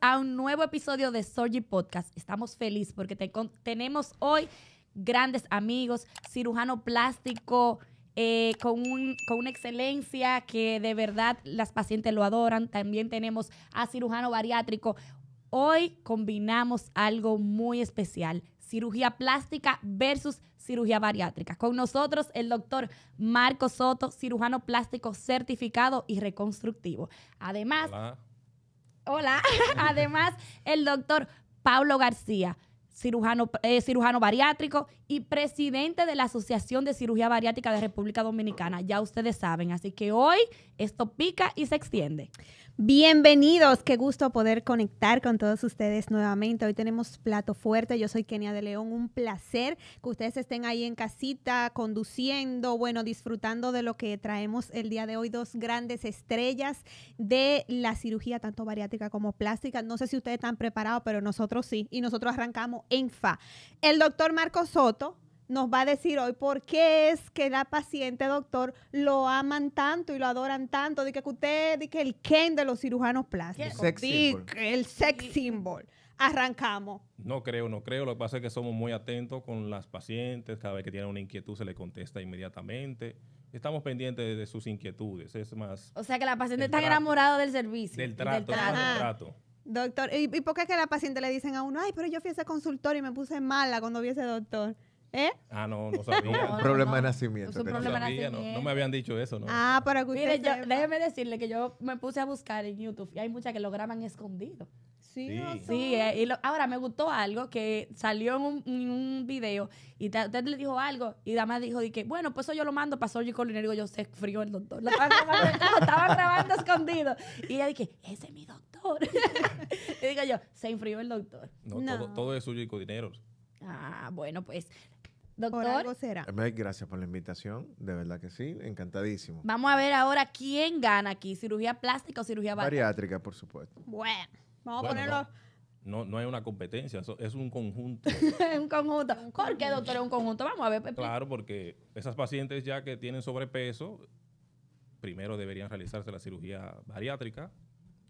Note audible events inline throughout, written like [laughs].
a un nuevo episodio de Sorgi Podcast. Estamos felices porque tenemos hoy grandes amigos, cirujano plástico, eh, con, una excelencia que de verdad las pacientes lo adoran. También tenemos a cirujano bariátrico. Hoy combinamos algo muy especial, cirugía plástica versus cirugía bariátrica. Con nosotros el doctor Marco Soto, cirujano plástico certificado y reconstructivo. Además... Hola. [laughs] Además, el doctor Pablo García, cirujano, eh, cirujano bariátrico y presidente de la Asociación de Cirugía Bariátrica de República Dominicana. Ya ustedes saben, así que hoy esto pica y se extiende. Bienvenidos, qué gusto poder conectar con todos ustedes nuevamente. Hoy tenemos plato fuerte, yo soy Kenia de León, un placer que ustedes estén ahí en casita, conduciendo, bueno, disfrutando de lo que traemos el día de hoy, dos grandes estrellas de la cirugía, tanto bariátrica como plástica. No sé si ustedes están preparados, pero nosotros sí, y nosotros arrancamos en FA. El doctor Marco Soto, nos va a decir hoy por qué es que la paciente, doctor, lo aman tanto y lo adoran tanto. De que usted, es el Ken de los cirujanos plásticos. el sex symbol. Arrancamos. No creo, no creo. Lo que pasa es que somos muy atentos con las pacientes. Cada vez que tienen una inquietud se le contesta inmediatamente. Estamos pendientes de sus inquietudes. Es más. O sea que la paciente está enamorada del servicio. Del trato. Doctor, ¿y, por qué es que la paciente le dicen a uno, ay, pero yo fui a ese consultor y me puse mala cuando vi ese doctor? ¿Eh? Ah, no, no sabía. [laughs] un problema de nacimiento. No, me habían dicho eso, ¿no? Ah, para que Mire, yo, déjeme decirle que yo me puse a buscar en YouTube y hay muchas que lo graban escondido. Sí, sí. Eh, ahora me gustó algo que salió en un, video y usted le dijo algo y además dijo de que, bueno, pues eso yo lo mando para Soy Y digo, yo se frío el doctor. Lo estaban [laughs] grabando, escondido. Y ella dije, ese es mi doctor. [laughs] y digo yo, se enfrió el doctor. No, Todo, todo, es suyo y con dinero. Ah, bueno, pues Doctor. Eh, gracias por la invitación, de verdad que sí, encantadísimo. Vamos a ver ahora quién gana aquí, cirugía plástica o cirugía bariátrica. Bariátrica, por supuesto. Bueno, vamos a ponerlo. No, no hay una competencia, es un conjunto. [laughs] un conjunto. ¿Por qué, doctor, es un conjunto? Vamos a ver. Pues, pues. Claro, porque esas pacientes ya que tienen sobrepeso, primero deberían realizarse la cirugía bariátrica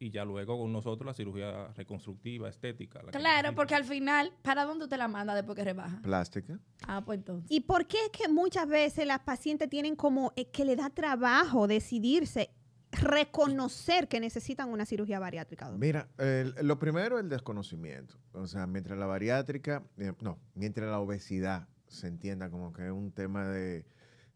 y ya luego con nosotros la cirugía reconstructiva, estética. claro, porque al final, ¿para dónde usted la manda después que rebaja? Plástica. Ah, pues entonces. ¿Y por qué es que muchas veces las pacientes tienen como eh, que le da trabajo decidirse reconocer que necesitan una cirugía bariátrica? Mira, lo primero es el desconocimiento. O sea, mientras la bariátrica, eh, no, mientras la obesidad se entienda como que es un tema de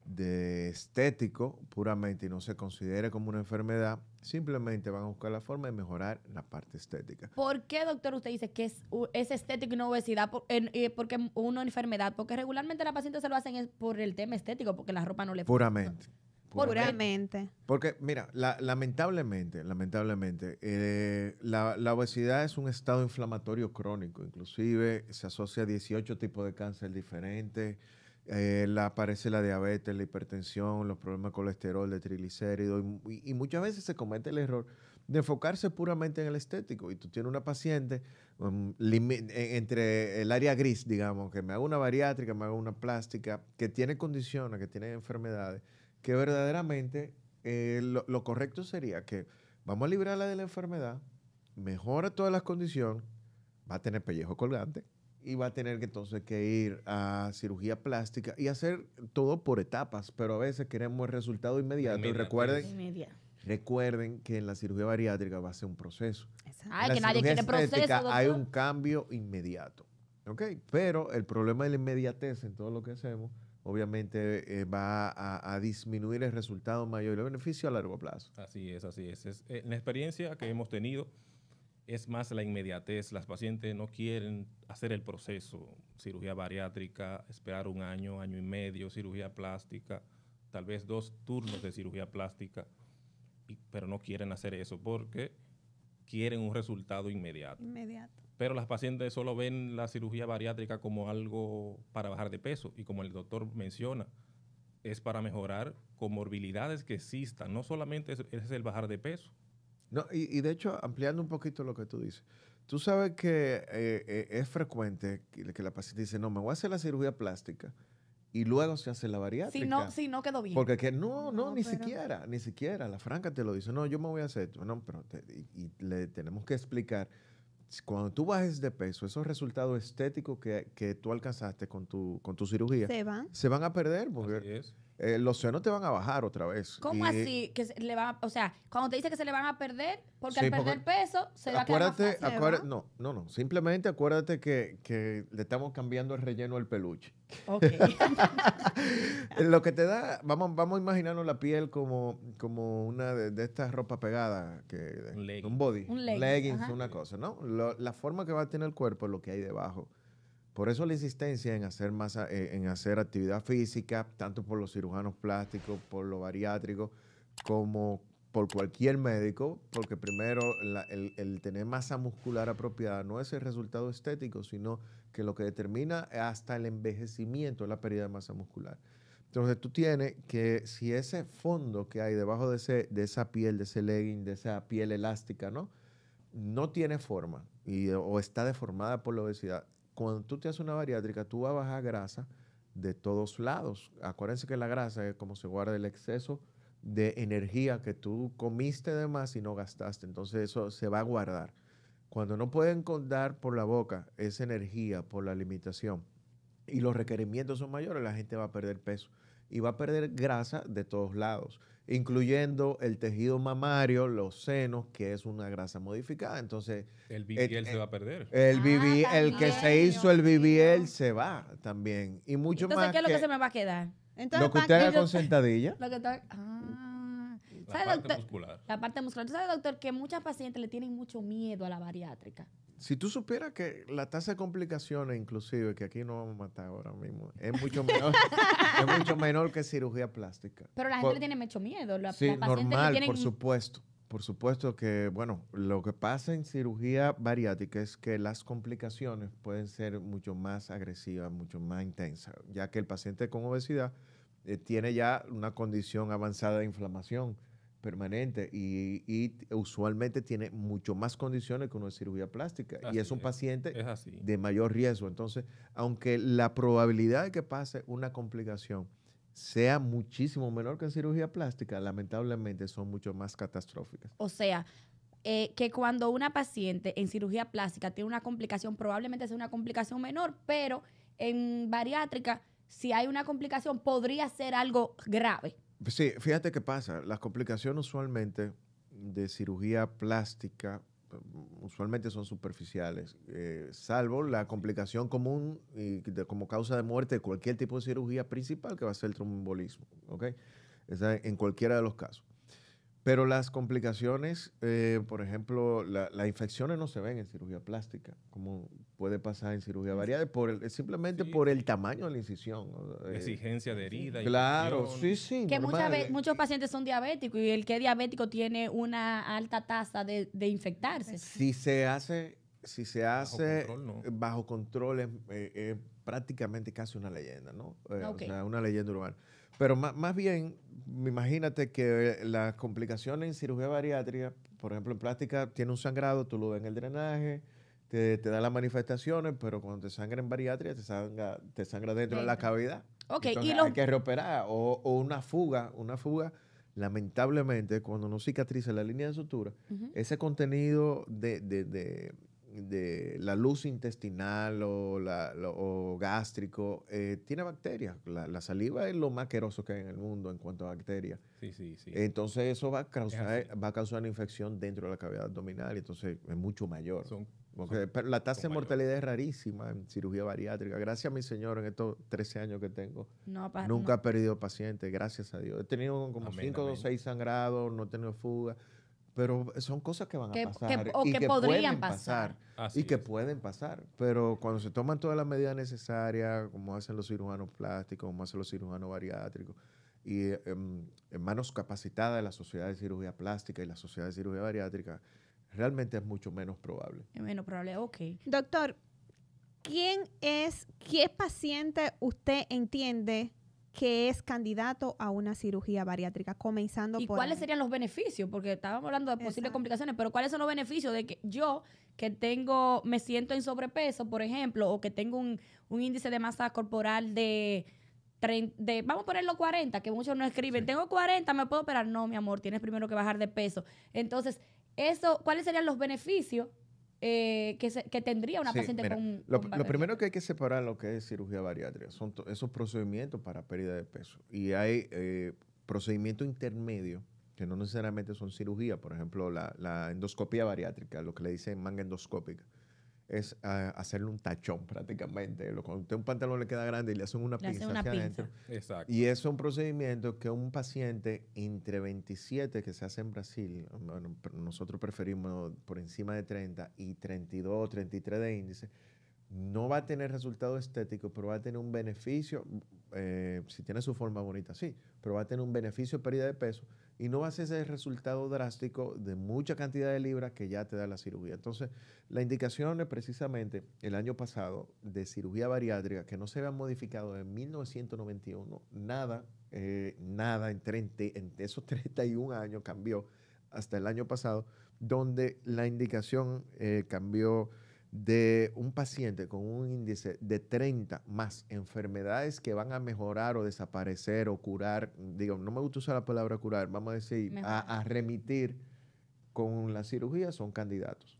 de estético puramente y no se considere como una enfermedad, simplemente van a buscar la forma de mejorar la parte estética. ¿Por qué, doctor, usted dice que es, es estético y no obesidad? Por, es eh, porque una enfermedad, porque regularmente la paciente se lo hacen por el tema estético, porque la ropa no le Puramente. Puramente. puramente. Porque, mira, lamentablemente, lamentablemente, eh, la, la, obesidad es un estado inflamatorio crónico. Inclusive se asocia a 18 tipos de cáncer diferentes. Eh, aparece la diabetes, la hipertensión, los problemas de colesterol, de triglicéridos. Y, muchas veces se comete el error de enfocarse puramente en el estético. Y tú tienes una paciente um, e, entre el área gris, digamos, que me haga una bariátrica, me haga una plástica, que tiene condiciones, que tiene enfermedades, que verdaderamente eh, lo, lo correcto sería que vamos a librarla de la enfermedad, mejora todas las condiciones, va a tener pellejo colgante y va a tener que entonces que ir a cirugía plástica y hacer todo por etapas, pero a veces queremos el resultado inmediato. Y recuerden, recuerden que en la cirugía bariátrica va a ser un proceso. Exacto. Ah, hay un cambio inmediato. Pero el problema de la inmediatez en todo lo que hacemos, obviamente eh, va a, disminuir el resultado mayor y el beneficio a largo plazo. Así es, así es. Es eh, la experiencia que hemos tenido es más la inmediatez. Las pacientes no quieren hacer el proceso, cirugía bariátrica, esperar un año, año y medio, cirugía plástica, tal vez dos turnos de cirugía plástica, pero no quieren hacer eso porque quieren un resultado inmediato. Inmediato. Pero las pacientes solo ven la cirugía bariátrica como algo para bajar de peso y como el doctor menciona, es para mejorar comorbilidades que existan. No solamente es el bajar de peso, no, y, y, de hecho, ampliando un poquito lo que tú dices, tú sabes que eh, eh, es frecuente que, la paciente dice, no, me voy a hacer la cirugía plástica y luego se hace la bariátrica. Si no, si no quedó bien. Porque que no, no, ni siquiera, ni siquiera. La franca te lo dice, no, yo me voy a hacer No, pero y, le tenemos que explicar, cuando tú bajes de peso, esos resultados estéticos que, que tú alcanzaste con tu, con tu cirugía, se van, a perder. Porque, es eh, los senos te van a bajar otra vez. ¿Cómo así? Que le va, o sea, cuando te dice que se le van a perder, porque al perder peso se va a quedar más fácil, acuérdate, ¿no? no, no, Simplemente acuérdate que, le estamos cambiando el relleno al peluche. Ok. [laughs] Lo que te da, vamos, vamos a imaginarnos la piel como, como una de, estas ropas pegadas, que, un, body, un leggings, una cosa, ¿no? la forma que va a tener el cuerpo es lo que hay debajo por eso la insistencia en hacer, eh, en hacer actividad física, tanto por los cirujanos plásticos, por los bariátricos, como por cualquier médico, porque primero el, tener masa muscular apropiada no es el resultado estético, sino que lo que determina hasta el envejecimiento es la pérdida de masa muscular. Entonces tú tienes que, si ese fondo que hay debajo de, esa piel, de ese legging, de esa piel elástica, ¿no? No tiene forma y, o está deformada por la obesidad, cuando tú te haces una bariátrica, tú vas a bajar grasa de todos lados. Acuérdense que la grasa es como se guarda el exceso de energía que tú comiste de más y no gastaste. Entonces eso se va a guardar. Cuando no pueden contar por la boca esa energía, por la limitación, y los requerimientos son mayores, la gente va a perder peso y va a perder grasa de todos lados incluyendo el tejido mamario, los senos, que es una grasa modificada. Entonces. El eh, BBL se eh, va a perder. El, ah, el que se hizo el BBL se va también. Y mucho más. Entonces, ¿qué es lo que, se me va a quedar? lo que usted haga con [laughs] sentadilla. Lo que ah. La parte muscular. La parte muscular. ¿Tú sabes, doctor, que muchas pacientes le tienen mucho miedo a la bariátrica? Si tú supieras que la tasa de complicaciones, inclusive, que aquí no vamos a matar ahora mismo, es mucho menor, es mucho menor que cirugía plástica. Pero la gente tiene mucho miedo. sí, normal, por supuesto. Por supuesto que, bueno, lo que pasa en cirugía bariátrica es que las complicaciones pueden ser mucho más agresivas, mucho más intensas, ya que el paciente con obesidad eh, tiene ya una condición avanzada de inflamación permanente y, usualmente tiene mucho más condiciones que una cirugía plástica y es un paciente de mayor riesgo. Entonces, aunque la probabilidad de que pase una complicación sea muchísimo menor que en cirugía plástica, lamentablemente son mucho más catastróficas. O sea, eh, que cuando una paciente en cirugía plástica tiene una complicación, probablemente sea una complicación menor, pero en bariátrica, si hay una complicación, podría ser algo grave. Sí, fíjate qué pasa. Las complicaciones usualmente de cirugía plástica mm, usualmente son superficiales, eh, salvo la complicación común y como causa de muerte de cualquier tipo de cirugía principal que va a ser el trombolismo, ¿ok? en cualquiera de los casos. Pero las complicaciones, eh, por ejemplo, las infecciones no se ven en cirugía plástica, como puede pasar en cirugía variada, por el, simplemente por el tamaño de la incisión. Eh, Exigencia de herida. Claro, sí, sí. Que eh. muchos pacientes son diabéticos y el que es diabético tiene una alta tasa de, infectarse. Pues si se hace, si se hace bajo control, es, prácticamente casi una leyenda, ¿no? O sea, una leyenda urbana. Pero más, bien, imagínate que las complicaciones en cirugía bariátrica, por ejemplo, en plástica, tiene un sangrado, tú lo ves en el drenaje, te, da las manifestaciones, pero cuando te sangra en bariátrica, te sangra, te sangra dentro de la cavidad. Ok, y lo... Hay que reoperar. O, una fuga, una fuga, lamentablemente, cuando no cicatriza la línea de sutura, ese contenido de, de, de la luz intestinal o, la, o gástrico eh, tiene bacterias. La, saliva es lo más queroso que hay en el mundo en cuanto a bacterias. Entonces eso va a causar, va a causar una infección dentro de la cavidad abdominal y entonces es mucho mayor. la tasa de mortalidad es rarísima en cirugía bariátrica. Gracias a mi señor en estos 13 años que tengo. nunca he perdido paciente gracias a Dios. He tenido como 5 o 6 sangrados, no he tenido fuga pero son cosas que van a pasar. o que, podrían pasar. y que pueden pasar. Pero cuando se toman todas las medidas necesarias, como hacen los cirujanos plásticos, como hacen los cirujanos bariátricos, y em, en manos capacitadas de la Sociedad de Cirugía Plástica y la Sociedad de Cirugía Bariátrica, realmente es mucho menos probable. Es menos probable, ok. Doctor, ¿quién es, qué paciente usted entiende que es candidato a una cirugía bariátrica, comenzando por... ¿Y cuáles serían los beneficios? Porque estábamos hablando de posibles complicaciones, pero ¿cuáles son los beneficios de que yo, que tengo, me siento en sobrepeso, por ejemplo, o que tengo un, un índice de masa corporal de... De, vamos a ponerlo 40, que muchos no escriben. Tengo 40, me puedo operar. No, mi amor, tienes primero que bajar de peso. Entonces, eso, ¿cuáles serían los beneficios eh, que, tendría una paciente con, lo, primero que hay que separar lo que es cirugía bariátrica son esos procedimientos para pérdida de peso. Y hay eh, procedimientos intermedios que no necesariamente son cirugía, por ejemplo, la, la endoscopía bariátrica, lo que le dicen manga endoscópica es ah, hacerle un tachón prácticamente. Cuando usted un pantalón le queda grande y le hacen una pinza hace adentro. Exacto. Y es un procedimiento que un paciente entre 27 que se hace en Brasil, nosotros preferimos por encima de 30 y 32 33 de índice, no va a tener resultado estético, pero va a tener un beneficio, eh, si tiene su forma bonita, sí, pero va a tener un beneficio de pérdida de peso y no va a ser ese resultado drástico de mucha cantidad de libras que ya te da la cirugía. Entonces, la indicación es precisamente el año pasado de cirugía bariátrica que no se había modificado en 1991, nada, eh, nada en, esos 31 años cambió hasta el año pasado, donde la indicación eh, cambió de un paciente con un índice de 30 más enfermedades que van a mejorar o desaparecer o curar, digo, no me gusta usar la palabra curar, vamos a decir, a, remitir con la cirugía son candidatos.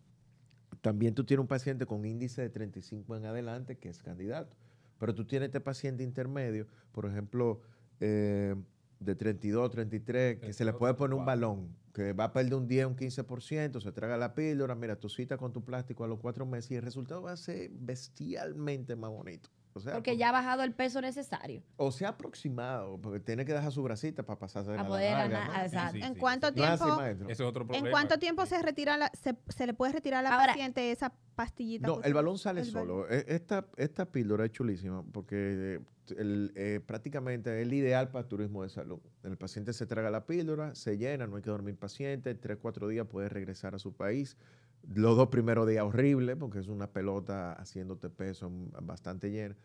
También tú tienes un paciente con índice de 35 en adelante que es candidato, pero tú tienes este paciente intermedio, por ejemplo, eh, de 32, 33, que se le puede poner un balón que va a perder un 10, un 15%, se traga la píldora, mira, tu cita con tu plástico a los cuatro meses y el resultado va a ser bestialmente más bonito. O sea, porque, pues, ya ha bajado el peso necesario. O se ha aproximado, porque tiene que dejar su bracita para pasarse a, la larga, ¿En cuánto tiempo? es otro ¿En cuánto tiempo se retira se, le puede retirar a la paciente esa pastillita? No, el balón sale solo. E, esta, esta píldora es chulísima porque eh, el, eh, prácticamente el ideal para turismo de salud. El paciente se traga la píldora, se llena, no hay que dormir paciente, tres, cuatro días puede regresar a su país. Los dos primeros días horrible, porque es una pelota haciéndote peso bastante llena.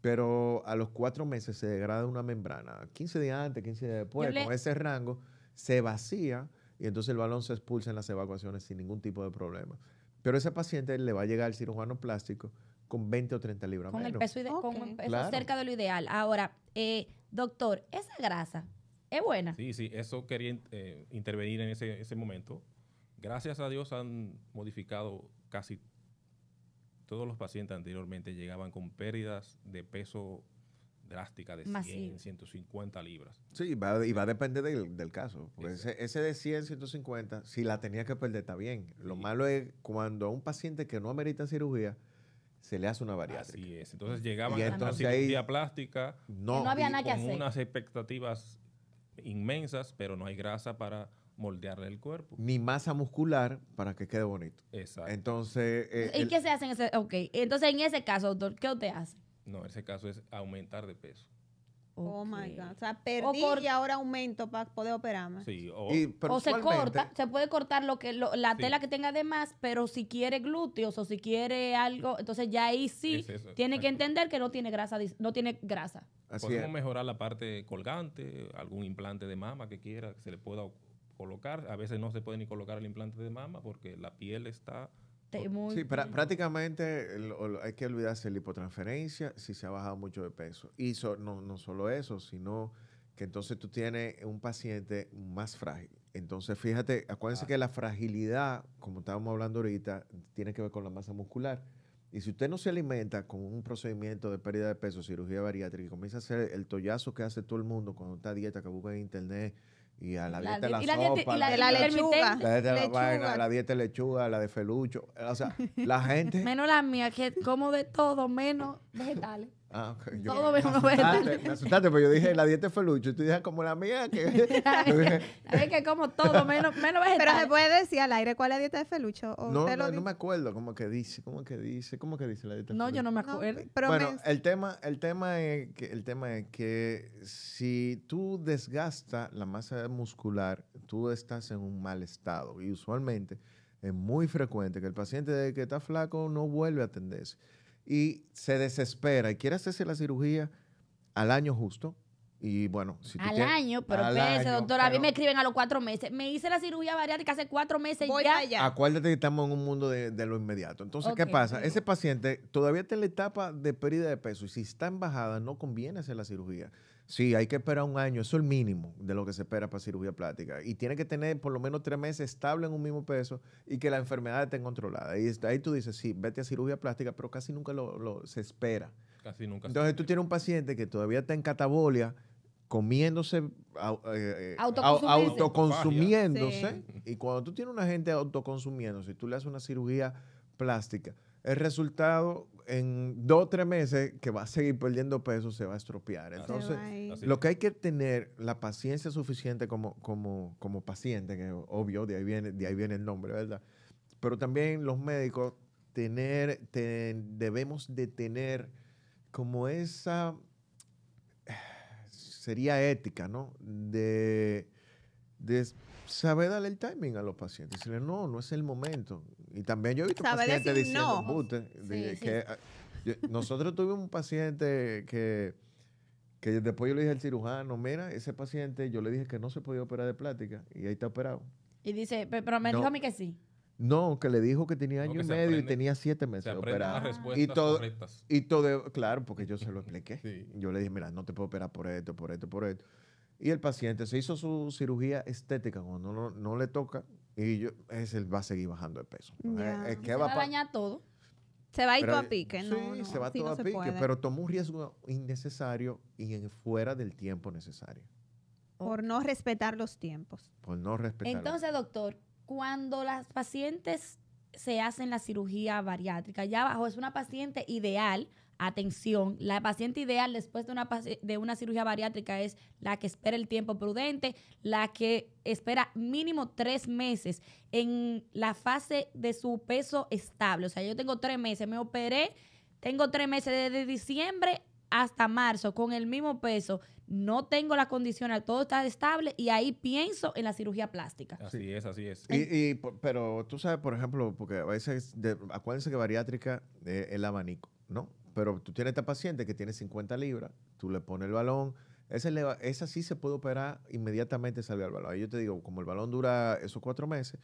Pero a los cuatro meses se degrada una membrana. 15 días antes, 15 días después, con ese rango, se vacía y entonces el balón se expulsa en las evacuaciones sin ningún tipo de problema. Pero ese paciente le va a llegar al cirujano plástico con 20 o 30 libras con El peso okay. Con el cerca de lo ideal. Ahora, eh, doctor, esa grasa es buena. Sí, sí, eso quería eh, intervenir en ese, momento. Gracias a Dios han modificado casi todos los pacientes anteriormente llegaban con pérdidas de peso drásticas de 100, 150 libras. Sí, va, y va a depender del, caso. ese, de 100, 150, si la tenía que perder, está bien. Lo malo es cuando a un paciente que no amerita cirugía, se le hace una bariátrica. Así Entonces llegaban a la cirugía plástica no, había nada que con unas expectativas inmensas, pero no hay grasa para moldearle el cuerpo. Ni masa muscular para que quede bonito. Exacto. Entonces... Eh, ¿Y qué se hace en ese...? Ok. Entonces, en ese caso, doctor, ¿qué usted hace? No, ese caso es aumentar de peso. Oh my God. O sea, perdí y ahora aumento para poder operarme. Sí, o, se corta, se puede cortar lo que la tela que tenga de más, pero si quiere glúteos o si quiere algo, entonces ya ahí sí tiene que entender que no tiene grasa, no tiene grasa. Podemos mejorar la parte colgante, algún implante de mama que quiera que se le pueda colocar. A veces no se puede ni colocar el implante de mama porque la piel está Sí, prácticamente hay que olvidarse la hipotransferencia si se ha bajado mucho de peso. Y no, no, solo eso, sino que entonces tú tienes un paciente más frágil. Entonces, fíjate, acuérdense ah. que la fragilidad, como estábamos hablando ahorita, tiene que ver con la masa muscular. Y si usted no se alimenta con un procedimiento de pérdida de peso, cirugía bariátrica, y comienza a hacer el tollazo que hace todo el mundo con esta dieta, que busca en internet, y a la, dieta de la, sopa, de lechuga, la dieta de la vaina, la dieta de lechuga, la de felucho, o sea, la [laughs] gente menos la mía que como de todo menos vegetales. Ah, okay. Todo me, [laughs] me, asustaste, pero pues yo dije, la dieta de felucho. Y tú dijiste ah, como la mía. Que... es [laughs] que como todo, menos, menos Pero se puede decir al aire cuál es la dieta de felucho. ¿O no, no, no, me acuerdo cómo que dice, cómo que dice, cómo que dice la dieta de No, yo no me acuerdo. bueno, el, tema, el, tema es que, el tema es que si tú desgastas la masa muscular, tú estás en un mal estado. Y usualmente es muy frecuente que el paciente que está flaco no vuelve a atenderse y se desespera y quiere hacerse la cirugía al año justo, y bueno, si Al año, pero espérese, doctora. A mí me escriben a los cuatro meses. Me hice la cirugía bariátrica hace cuatro meses Voy ya. Allá. Acuérdate que estamos en un mundo de, lo inmediato. Entonces, ¿qué pasa? Ese paciente todavía está en la etapa de pérdida de peso y si está en bajada, no conviene hacer la cirugía. Sí, hay que esperar un año, eso es el mínimo de lo que se espera para cirugía plástica. Y tiene que tener por lo menos tres meses estable en un mismo peso y que la enfermedad esté controlada. Y ahí tú dices, sí, vete a cirugía plástica, pero casi nunca lo, se espera. Casi nunca. Entonces tú tienes un paciente que todavía está en catabolia, comiéndose, eh, eh, autoconsumiéndose, y cuando tú tienes una gente autoconsumiéndose y tú le haces una cirugía plástica, el resultado en dos o tres meses que va a seguir perdiendo peso se va a estropear. Entonces, lo que hay que tener la paciencia suficiente como, como, como paciente, que obvio, de ahí, viene, de ahí viene el nombre, ¿verdad? Pero también los médicos tener, debemos de tener como esa sería ética, ¿no? De, de saber darle el timing a los pacientes. Decirle, no, no es el momento. Y también yo he visto pacientes diciendo, que, ah, nosotros tuvimos un paciente que, después yo le dije al cirujano, mira, ese paciente, yo le dije que no se podía operar de plática y ahí está operado. Y dice, pero me dijo a mí que sí. No, que le dijo que tenía año y medio y tenía siete meses de y todo, claro, porque yo se lo expliqué. Yo le dije, mira, no te puedo operar por esto, por esto, por esto. Y el paciente se hizo su cirugía estética cuando no, no, le toca y yo, es él va a seguir bajando de peso. Eh, eh, que se va, a bañar todo. Se va a ir todo a eh, pique, ¿no? Sí, se va todo a pique, pero tomó un riesgo innecesario y en, fuera del tiempo necesario. Por no respetar los tiempos. Por no respetar. Entonces, doctor, cuando las pacientes se hacen la cirugía bariátrica, ya abajo es una paciente ideal, atención, la paciente ideal después de una, de una cirugía bariátrica es la que espera el tiempo prudente, la que espera mínimo tres meses en la fase de su peso estable. O sea, yo tengo tres meses, me operé, tengo tres meses desde diciembre hasta marzo con el mismo peso no tengo la condicional, todo está estable y ahí pienso en la cirugía plástica. Así es, así es. Y, pero tú sabes, por ejemplo, porque a veces, acuérdense que bariátrica eh, es el abanico, ¿no? Pero tú tienes esta paciente que tiene 50 libras, tú le pones el balón, esa, esa sí se puede operar inmediatamente, sale el balón. Ahí yo te digo, como el balón dura esos cuatro meses,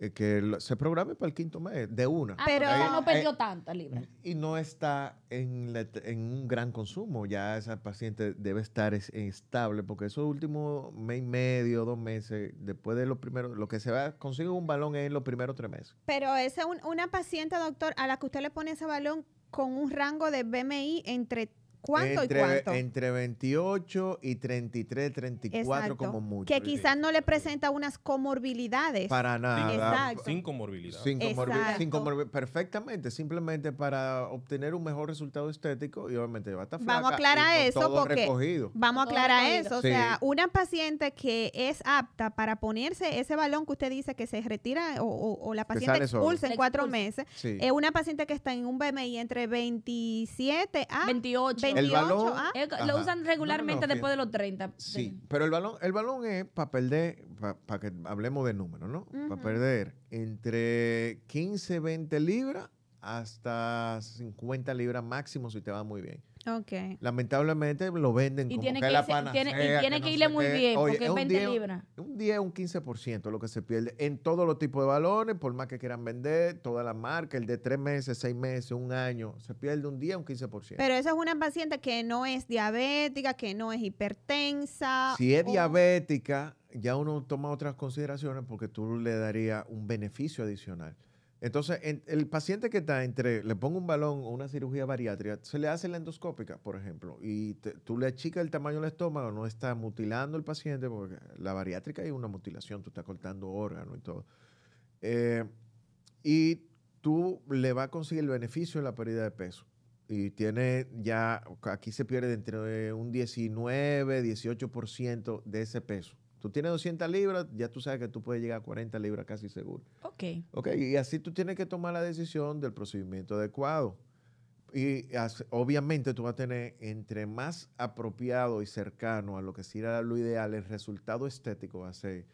eh, que se programe para el quinto mes, de una. Ah, pero ella no perdió eh, tanto tantas Y no está en, un gran consumo. Ya esa paciente debe estar estable, porque esos últimos mes y medio, dos meses, después de los primeros, lo que se va, consigue un balón es en los primeros tres meses. Pero esa una paciente, doctor, a la que usted le pone ese balón con un rango de BMI entre ¿Cuánto entre, y cuánto? Entre 28 y 33, 34 como mucho. Que quizás no le presenta unas comorbilidades. Para nada. Sin comorbilidad. Sin, comorbilidad. Perfectamente, simplemente para obtener un mejor resultado estético y obviamente va a estar Vamos a aclarar eso porque vamos a aclarar eso, o sea, una paciente que es apta para ponerse ese balón que usted dice que se retira o, la paciente expulsa en cuatro meses, es una paciente que está en un BMI entre 27 a 28. El balón, ah. lo usan regularmente después de los 30. Sí, pero el balón, el balón es para perder, para que hablemos de números, ¿no? Para perder entre 15, 20 libras hasta 50 libras máximo si te va muy bien. Okay. Lamentablemente lo venden y tiene que, y tiene que, irle muy bien, porque es 20 libras. Un 10, un 15% lo que se pierde en todos los tipos de balones, por más que quieran vender, toda la marca, el de tres meses, seis meses, un año, se pierde un día un 15%. Pero esa es una paciente que no es diabética, que no es hipertensa. Si es diabética, ya uno toma otras consideraciones porque tú le darías un beneficio adicional. Entonces, el paciente que está entre, le pongo un balón o una cirugía bariátrica, se le hace la endoscópica, por ejemplo, y tú le achicas el tamaño del estómago, no está mutilando el paciente, porque la bariátrica es una mutilación, tú estás cortando órgano y todo. Eh, y tú le vas a conseguir el beneficio de la pérdida de peso. Y tiene ya, aquí se pierde entre un 19, 18% de ese peso Tú tienes 200 libras, ya tú sabes que tú puedes llegar a 40 libras casi seguro. Ok. Ok, y así tú tienes que tomar la decisión del procedimiento adecuado. Y obviamente tú vas a tener, entre más apropiado y cercano a lo que sí lo ideal, el resultado estético va a ser,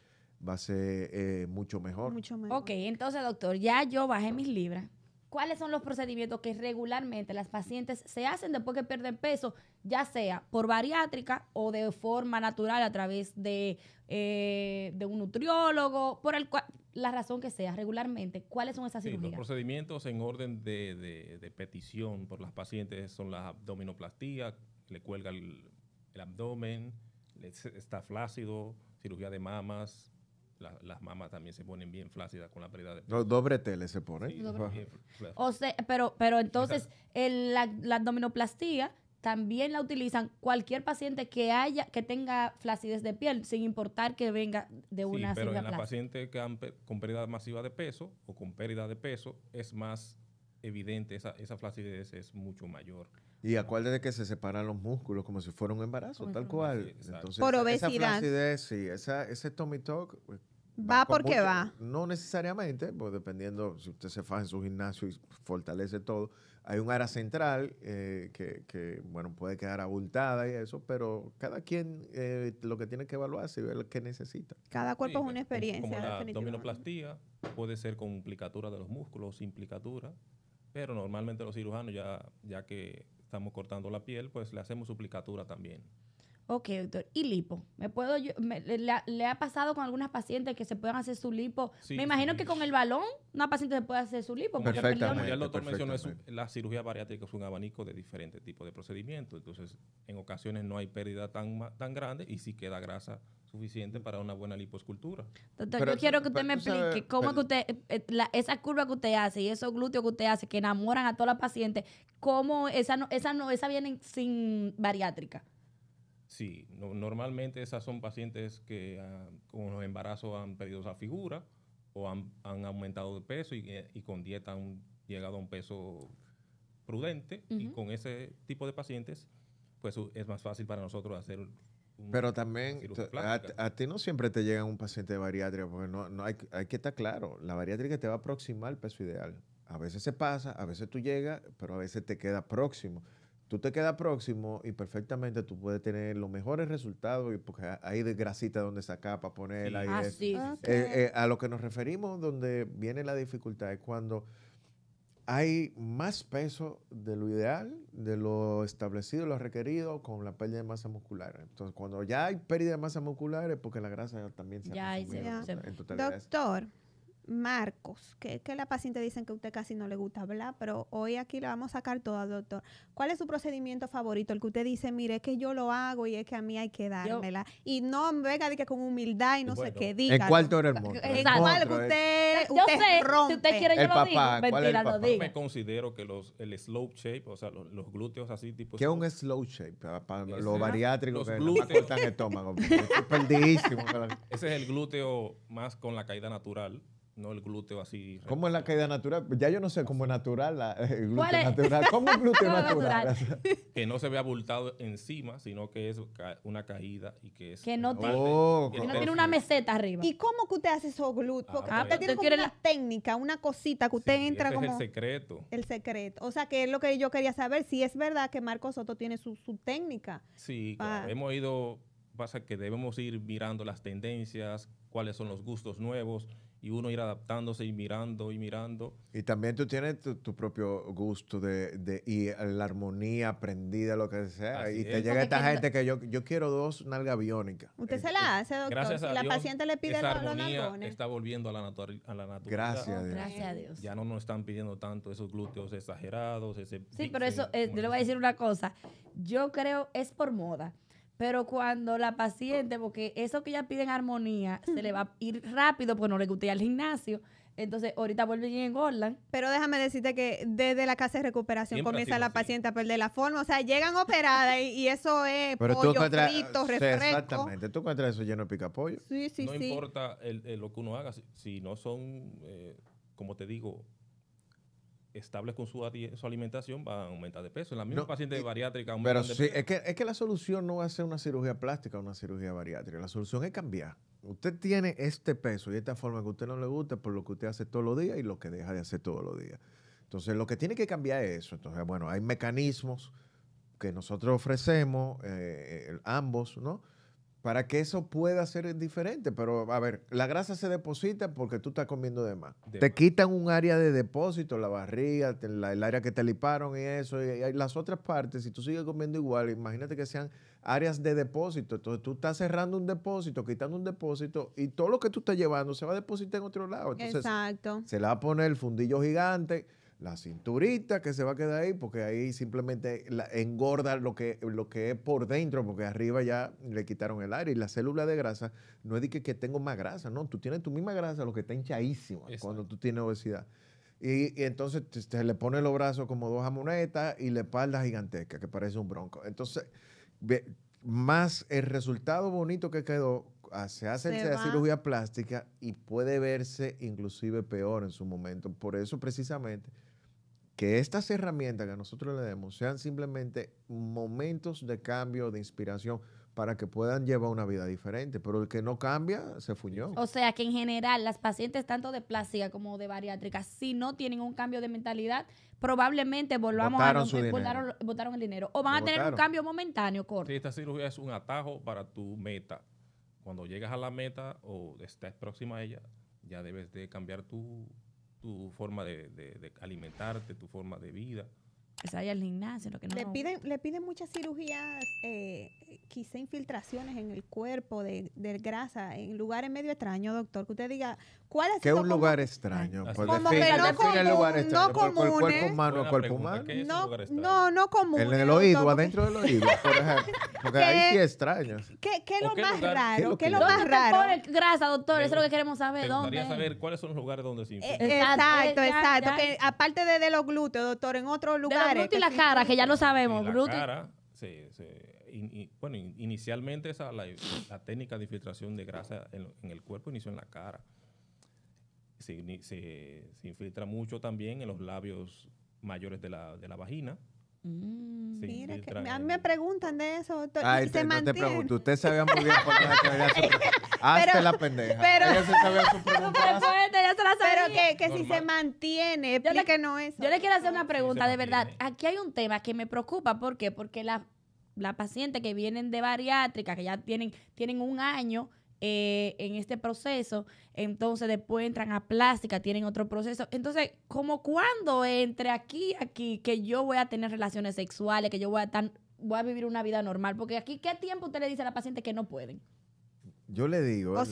va a eh, mucho mejor. Mucho mejor. Ok, entonces doctor, ya yo bajé mis libras cuáles son los procedimientos que regularmente las pacientes se hacen después que pierden peso, ya sea por bariátrica o de forma natural a través de, eh, de un nutriólogo, por el cual, la razón que sea, regularmente, cuáles son esas cirugías. Los procedimientos en orden de, de, petición por las pacientes son la abdominoplastía, le cuelga el, abdomen, está flácido, cirugía de mamas, las mamas también se ponen bien flácidas con la pérdida de peso. Dos tele se pone. o sea, pero, pero entonces el, la, la, abdominoplastía también la utilizan cualquier paciente que haya que tenga flacidez de piel, sin importar que venga de una sí, pero en la paciente que con pérdida masiva de peso o con pérdida de peso es más evidente, esa, esa flacidez es mucho mayor. Y desde que se separan los músculos como si fuera un embarazo, tal cual. Entonces, Por obesidad. Esa flacidez, sí, ese tummy talk, Va, porque va. No necesariamente, pues dependiendo si usted se faja en su gimnasio y fortalece todo. Hay un área central eh, que, bueno, puede quedar abultada y eso, pero cada quien eh, lo que tiene que evaluar es lo que necesita. Cada cuerpo es una experiencia. Como la dominoplastía puede ser con implicatura de los músculos, sin implicatura, pero normalmente los cirujanos, ya, ya que estamos cortando la piel, pues le hacemos suplicatura también. Ok, doctor. ¿Y lipo? ¿Me puedo le, ha pasado con algunas pacientes que se puedan hacer su lipo? me imagino que con el balón una paciente se puede hacer su lipo. Perfectamente, ya el doctor mencionó, la cirugía bariátrica es un abanico de diferentes tipos de procedimientos. Entonces, en ocasiones no hay pérdida tan, tan grande y sí queda grasa suficiente para una buena liposcultura. Doctor, yo quiero que usted me explique cómo que usted, eh, eh, la, esa curva que usted hace y esos glúteos que usted hace que enamoran a todas las pacientes, cómo esa no, esa esa vienen sin bariátrica. Sí, normalmente esas son pacientes que ah, con los embarazos han perdido esa figura o han, aumentado de peso eh, y, con dieta han llegado a un peso prudente y con ese tipo de pacientes pues es más fácil para nosotros hacer un, pero también a, ti no siempre te llega un paciente de bariátrica porque no, no hay, hay, que estar claro la bariátrica te va a aproximar al peso ideal a veces se pasa a veces tú llegas pero a veces te queda próximo tú te quedas próximo y perfectamente tú puedes tener los mejores resultados porque hay de grasita donde sacar para ponerla. Sí. Ah, a lo que nos referimos, donde viene la dificultad, es cuando hay más peso de lo ideal, de lo establecido, lo requerido con la pérdida de masa muscular. Entonces, cuando ya hay pérdida de masa muscular es porque la grasa también se ha Doctor, Marcos, que, la paciente dicen que a usted casi no le gusta hablar, pero hoy aquí le vamos a sacar todo, doctor. ¿Cuál es su procedimiento favorito? El que usted dice, mire, es que yo lo hago y es que a mí hay que dármela. y no venga de que con humildad y no sé qué diga. ¿En cuál tú eres En que usted, yo sé, Si usted quiere, yo el lo papá, digo. Mentira, no diga. Yo me considero que los, el slope shape, o sea, los, glúteos así, tipo. ¿Qué es un slope shape? Para, los bariátricos los que no el estómago. es perdidísimo. Ese es el glúteo más con la caída natural no el glúteo así. ¿Cómo es la caída natural? Ya yo no sé cómo es natural la, el glúteo natural. ¿Cómo el [laughs] glúteo natural? [laughs] que no se vea abultado encima, sino que es una caída y que es... Que no, oh, tiene, una meseta arriba. ¿Y cómo que usted hace esos glúteos? Porque ah, usted tiene como una técnica, una cosita que usted entra como... es el secreto. El secreto. O sea, que es lo que yo quería saber, si es verdad que Marco Soto tiene su, técnica. Sí, hemos ido... Pasa que debemos ir mirando las tendencias, cuáles son los gustos nuevos y uno ir adaptándose y mirando y mirando. Y también tú tienes tu, propio gusto de, de, y la armonía aprendida, lo que sea. y te llega esta gente que yo, yo quiero dos nalgas biónicas. Usted se eh, la eh, hace, doctor. Gracias si la paciente le pide esa los, está volviendo a la, a la naturaleza. Gracias a ah, Dios. Gracias a Dios. Ya no nos están pidiendo tanto esos glúteos exagerados. sí, pero eso, eh, yo le voy a decir una cosa. Yo creo es por moda. Pero cuando la paciente, porque eso que ya piden armonía, se le va a ir rápido porque no le gusta ir al gimnasio. Entonces, ahorita vuelve en engordan. Pero déjame decirte que desde la casa de recuperación comienza la paciente a perder la forma. O sea, llegan operadas y, eso es [laughs] pollo frito, refresco. Exactamente. ¿Tú encuentras eso lleno de pica-pollo? Sí, sí, no sí. No importa el, lo que uno haga, si, no son, eh, como te digo, estable con su, alimentación va a aumentar de peso. En la misma paciente bariátrica Pero sí, es, que, es que la solución no va a ser una cirugía plástica o una cirugía bariátrica. La solución es cambiar. Usted tiene este peso y esta forma que a usted no le gusta por lo que usted hace todos los días y lo que deja de hacer todos los días. Entonces, lo que tiene que cambiar es eso. Entonces, bueno, hay mecanismos que nosotros ofrecemos, eh, eh, ambos, ¿no? para que eso pueda ser diferente. Pero, a ver, la grasa se deposita porque tú estás comiendo de más. te quitan un área de depósito, la barriga, el área que te liparon y eso. Y, las otras partes, si tú sigues comiendo igual, imagínate que sean áreas de depósito. Entonces tú estás cerrando un depósito, quitando un depósito y todo lo que tú estás llevando se va a depositar en otro lado. Exacto. Se le va a poner el fundillo gigante la cinturita que se va a quedar ahí, porque ahí simplemente engorda lo que, lo que es por dentro, porque arriba ya le quitaron el aire. Y la célula de grasa no es de que, tengo más grasa, no, tú tienes tu misma grasa, lo que está hinchadísimo cuando tú tienes obesidad. Y, entonces te, le pone los brazos como dos amonetas y la espalda gigantesca, que parece un bronco. Entonces, más el resultado bonito que quedó ah, se hace se la cirugía plástica y puede verse inclusive peor en su momento. Por eso precisamente que estas herramientas que nosotros le demos sean simplemente momentos de cambio, de inspiración, para que puedan llevar una vida diferente. Pero el que no cambia, se fuñó. O sea que en general, las pacientes tanto de plástica como de bariátrica, si no tienen un cambio de mentalidad, probablemente volvamos a... votar botaron, el dinero. O van a tener un cambio momentáneo, corto. Sí, esta cirugía es un atajo para tu meta. Cuando llegas a la meta o estás próxima a ella, ya debes de cambiar tu tu forma de, alimentarte, tu forma de vida que se vaya al gimnasio, lo que no. Le piden, le piden muchas cirugías, eh, quizá infiltraciones en el cuerpo de, de, grasa, en lugares medio extraños, doctor. Que usted diga, ¿cuál es? ¿Qué un lugar extraño? como que no común, lugar extraño, no común. El cuerpo humano, el cuerpo humano. No, no, común. En el oído, adentro del oído, por ejemplo. Porque [laughs] ahí sí extraños. ¿Qué, qué es lo qué más raro? ¿Qué es lo más raro? grasa, doctor? Eso es lo que queremos saber. ¿Dónde? saber cuáles son los lugares donde se eh, infiltra. Exacto, exacto. Aparte de los glúteos, doctor, en otros lugares Bruto y la cara, que ya lo sabemos. la cara, bueno, inicialmente la, técnica de infiltración de grasa en, el cuerpo inició en la cara. Se, infiltra mucho también en los labios mayores de la, de la vagina Mm, mira, que a mí me preguntan de eso. Ay, se te, Usted sabía muy bien por qué Hazte [laughs] ah, la pendeja. Pero, se sabía su [laughs] que, que si se mantiene, yo le, que no es. Yo le quiero hacer una pregunta, de verdad. Aquí hay un tema que me preocupa. ¿Por qué? Porque las la pacientes que vienen de bariátrica, que ya tienen, tienen un año eh, en este proceso, entonces después entran a plástica, tienen otro proceso. Entonces, como cuando entre aquí aquí que yo voy a tener relaciones sexuales, que yo voy a, tan, voy a vivir una vida normal? Porque aquí, ¿qué tiempo usted le dice a la paciente que no pueden? Yo le digo que, no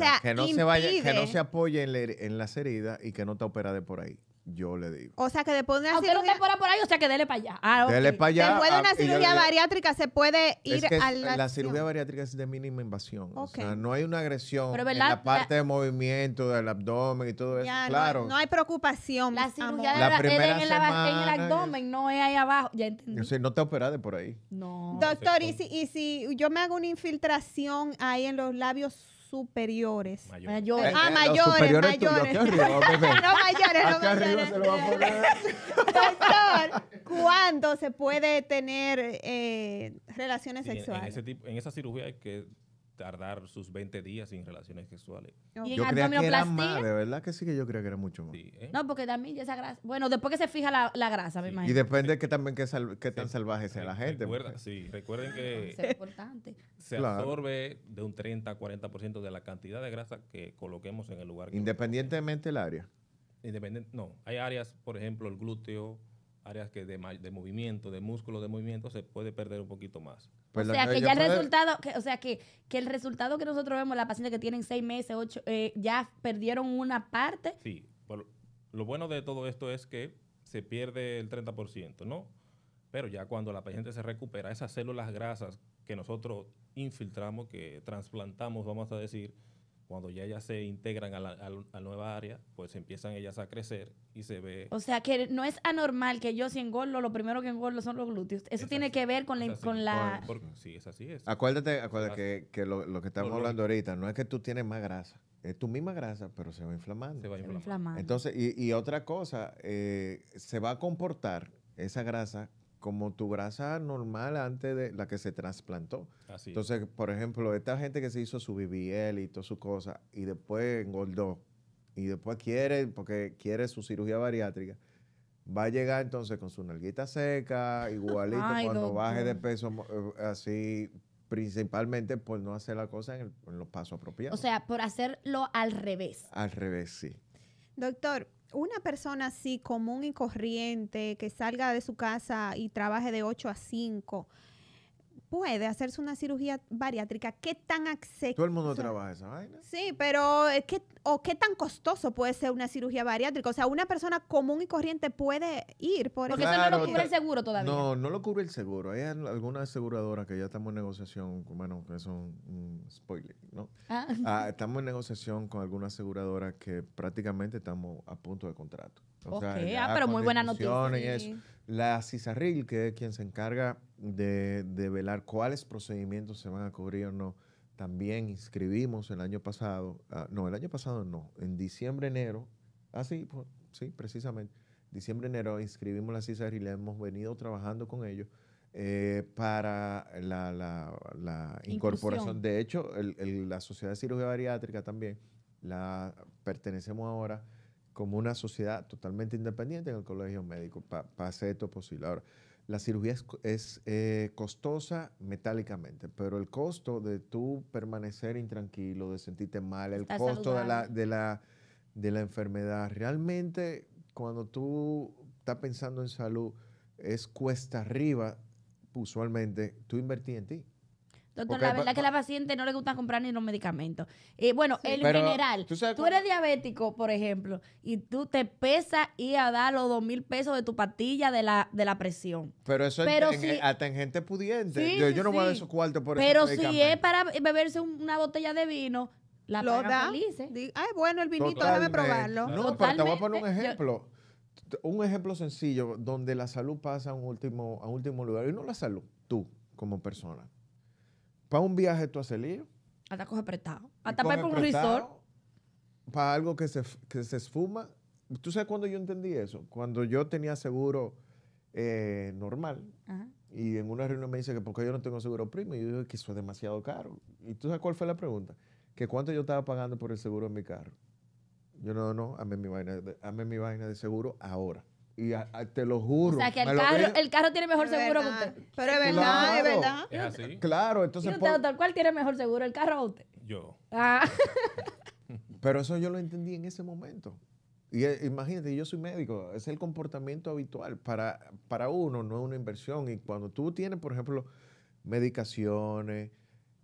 se vaya, que no se apoye en, en, las heridas y que no te opera de por ahí yo le digo. O sea, que después de una cirugía... por ahí, o sea, que dele para allá. Ah, para allá. Después de una ah, cirugía bariátrica se puede ir es que la... cirugía bariátrica es de mínima invasión. O sea, no hay una agresión en la parte de movimiento del abdomen y todo eso. claro. No hay, preocupación. La cirugía de la, primera en, el abdomen, no es ahí abajo. Ya entendí. no te operas de por ahí. No. Doctor, ¿y si, y si yo me hago una infiltración ahí en los labios superiores. Mayores. mayores. Ah, eh, eh, mayores, los superiores mayores. arriba, [laughs] no mayores, no mayores. Se Doctor, ¿cuándo se puede tener eh, relaciones sexuales? En, esa cirugía que tardar sus 20 días sin relaciones sexuales. yo creía que era más, de verdad que sí que yo creía que era mucho más. ¿eh? No, porque también esa grasa, bueno, después que se fija la, grasa, me imagino. Y depende que también qué, tan salvaje sea la gente. Sí, recuerden que ah, importante. se absorbe de un 30 40% de la cantidad de grasa que coloquemos en el lugar. Independientemente del área. Independiente, no, hay áreas, por ejemplo, el glúteo, áreas que de, de movimiento, de músculo, de movimiento, se puede perder un poquito más. Pues o sea, que ya el resultado, que, o sea, que, el resultado que nosotros vemos, la paciente que tienen seis meses, ocho, eh, ya perdieron una parte. Sí, lo bueno de todo esto es que se pierde el 30%, ¿no? Pero ya cuando la paciente se recupera, esas células grasas que nosotros infiltramos, que trasplantamos, vamos a decir, cuando ya ellas se integran a la, nueva área, pues empiezan ellas a crecer y se ve... O sea, que no es anormal que yo si engordo, lo primero que engordo son los glúteos. Eso tiene que ver con la... con la... sí, es así. Es. Acuérdate, acuérdate que, lo, que estamos hablando ahorita no es que tú tienes más grasa, es tu misma grasa, pero se va inflamando. Se va inflamando. Entonces, y, y otra cosa, eh, se va a comportar esa grasa como tu grasa normal antes de la que se trasplantó. Entonces, por ejemplo, esta gente que se hizo su BBL y todas sus cosas y después engordó y después quiere, porque quiere su cirugía bariátrica, va a llegar entonces con su nalguita seca, [laughs] igualito cuando baje de peso, eh, así principalmente por no hacer la cosa en los pasos apropiados. O sea, por hacerlo al revés. Al revés, sí. Doctor, una persona así común y corriente que salga de su casa y trabaje de 8 a 5, puede hacerse una cirugía bariátrica, ¿qué tan accesible? Todo el mundo trabaja esa vaina. Sí, pero eh, ¿qué, o qué tan costoso puede ser una cirugía bariátrica? O sea, una persona común y corriente puede ir por Porque eso no lo cubre el seguro todavía. No, no lo cubre el seguro. Hay algunas aseguradora que ya estamos en negociación, bueno, que son un spoiler, ¿no? Ah. Ah, estamos en negociación con alguna aseguradora que prácticamente estamos a punto de contrato ok, ah, pero muy buena noticia. La CISARRIL, que es quien se encarga de, velar cuáles procedimientos se van a cubrir o no, también inscribimos el año pasado, ah, no, el año pasado no, en diciembre, enero, ah, sí, pues, sí, precisamente, diciembre, enero inscribimos la CISARRIL, hemos venido trabajando con ellos. Eh, para la, incorporación. De hecho, la Sociedad de Cirugía Bariátrica también, la pertenecemos ahora como una sociedad totalmente independiente en el colegio médico para hacer esto posible. Ahora, la cirugía es, eh, costosa metálicamente, pero el costo de tú permanecer intranquilo, de sentirte mal, el costo de la, de, la, enfermedad, realmente cuando tú estás pensando en salud, es cuesta arriba, usualmente, tú invertí en ti. Doctor, la verdad que la paciente no le gusta comprar ni los medicamentos. Eh, bueno, en el general. ¿tú, eres diabético, por ejemplo, y tú te pesas y a dar los dos mil pesos de tu pastilla de la, presión. Pero eso es eh, hasta en gente pudiente. yo, no voy a dar esos cuartos por eso. Pero si es para beberse una botella de vino, la lo Ay, bueno, el vinito, déjame probarlo. No, te voy a poner un ejemplo. un ejemplo sencillo donde la salud pasa a un último, a último lugar. Y no la salud, tú como persona. Para un viaje tú haces lío. Hasta coge prestado. Hasta para un resort. Para algo que se, esfuma. ¿Tú sabes cuándo yo entendí eso? Cuando yo tenía seguro eh, normal. Y en una reunión me dice que porque yo no tengo seguro primo. Y yo digo que eso es demasiado caro. ¿Y tú sabes cuál fue la pregunta? Que cuánto yo estaba pagando por el seguro en mi carro. Yo no, no, hazme mi vaina, mi vaina de seguro ahora. Y te lo juro. O sea, que el carro, tiene mejor seguro que usted. Pero es verdad, es verdad. Es así. Claro, entonces. ¿Y usted, cuál tiene mejor seguro, el carro o usted? Yo. Ah. [laughs] pero eso yo lo entendí en ese momento. Y eh, imagínate, yo soy médico, es el comportamiento habitual. Para, para uno no es una inversión. Y cuando tú tienes, por ejemplo, medicaciones,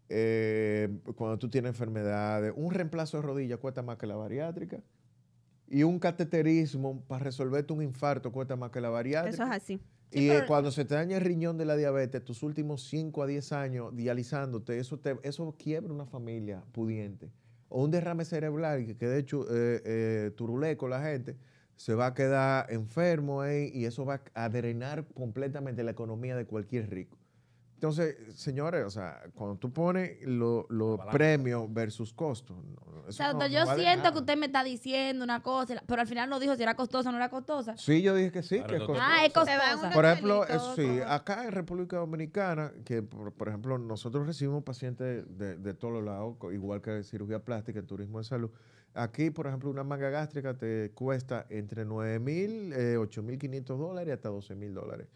eh, cuando tú tienes enfermedades, un reemplazo de rodilla cuesta más que la bariátrica y un cateterismo para resolverte un infarto cuesta más que la variante Eso es así. y eh, cuando se te daña el riñón de la diabetes, tus últimos 5 a 10 años dializándote, eso, eso quiebra una familia pudiente. O un derrame cerebral, que, de hecho eh, eh, turuleco la gente, se va a quedar enfermo y eso va a drenar completamente la economía de cualquier rico. Entonces, señores, o sea, cuando tú pones los premios versus costos. o sea, yo siento que usted me está diciendo una cosa, pero al final no dijo si era costosa o no era costosa. Sí, yo dije que sí, que es costosa. Ah, es costosa. Por ejemplo, sí, acá en República Dominicana, que por, ejemplo, nosotros recibimos pacientes de, todos los lados, igual que cirugía plástica, el turismo de salud. Aquí, por ejemplo, una manga gástrica te cuesta entre 9 mil, eh, mil 500 dólares hasta 12 mil dólares.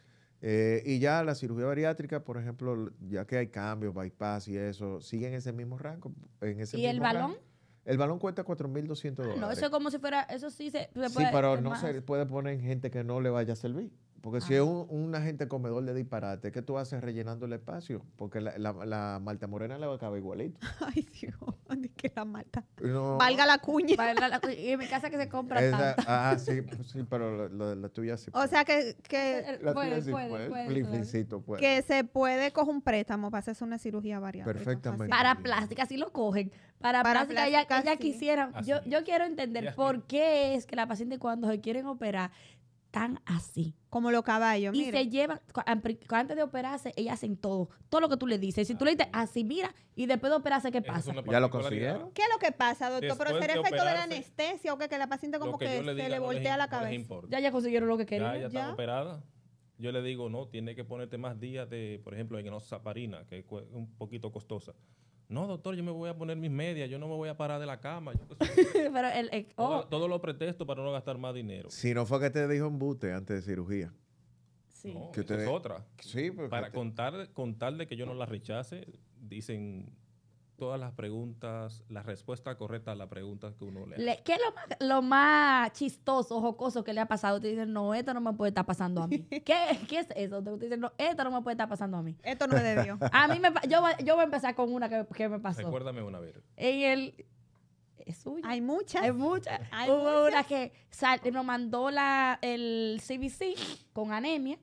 Eh, y ya la cirugía bariátrica, por ejemplo, ya que hay cambios, bypass y eso, ¿sigue en ese mismo rango. En ese ¿Y el balón? El balón cuesta 4.200 dólares. Ah, no, eso como fuera, eso sí se, Sí, pero no se puede poner en gente que no le vaya a servir. Porque si es un, un, agente comedor de disparate, ¿qué tú haces rellenando el espacio? Porque la, la, la Malta Morena le va a acabar igualito. [laughs] Ay, Dios, ni [laughs] que la Malta. Valga la cuña. y en mi [laughs] casa que se compra Esa, Ah, sí, sí pero la, la tuya sí. O sea que. que puede, puede. puede, Que se puede coger un préstamo para hacerse una cirugía variada. Perfectamente. Para plástica, sí lo cogen. Para, plástica, ella, quisiera. Yo, yo quiero entender por qué es que la paciente cuando se quieren operar están así. Como los caballos, y Y se llevan, antes de operarse, ellas hacen todo. Todo lo que tú le dices. Si tú le dices así, mira, y después de operarse, ¿qué pasa? Ya lo consiguieron. ¿Qué es lo que pasa, doctor? ¿Pero será efecto de la anestesia o que, que la paciente como que, se le voltea la cabeza? No ya ya consiguieron lo que querían. Ya, ya, está operada. Yo le digo, no, tiene que ponerte más días de, por ejemplo, en zaparina, que es un poquito costosa. No, doctor, yo me voy a poner mis medias, yo no me voy a parar de la cama. [laughs] Pero oh. todo, lo pretexto para no gastar más dinero. Si no fue que te dijo un bute antes de cirugía. Sí. que es otra. Sí, pues, para contar, contar de que yo no la rechace, dicen todas las preguntas, la respuesta correcta a las preguntas que uno le, hace. ¿Qué es lo más, lo más chistoso, jocoso que le ha pasado? Usted dice, no, esto no me puede estar pasando a mí. [laughs] ¿Qué, es eso? Usted dice, no, esto no me puede estar pasando a mí. Esto no es Dios. [laughs] a mí me, yo, yo voy a empezar con una que, me pasó. Recuérdame una vez. En el... Es suyo. Hay muchas. Hay muchas. Hubo una que sal, nos mandó la, el CBC con anemia,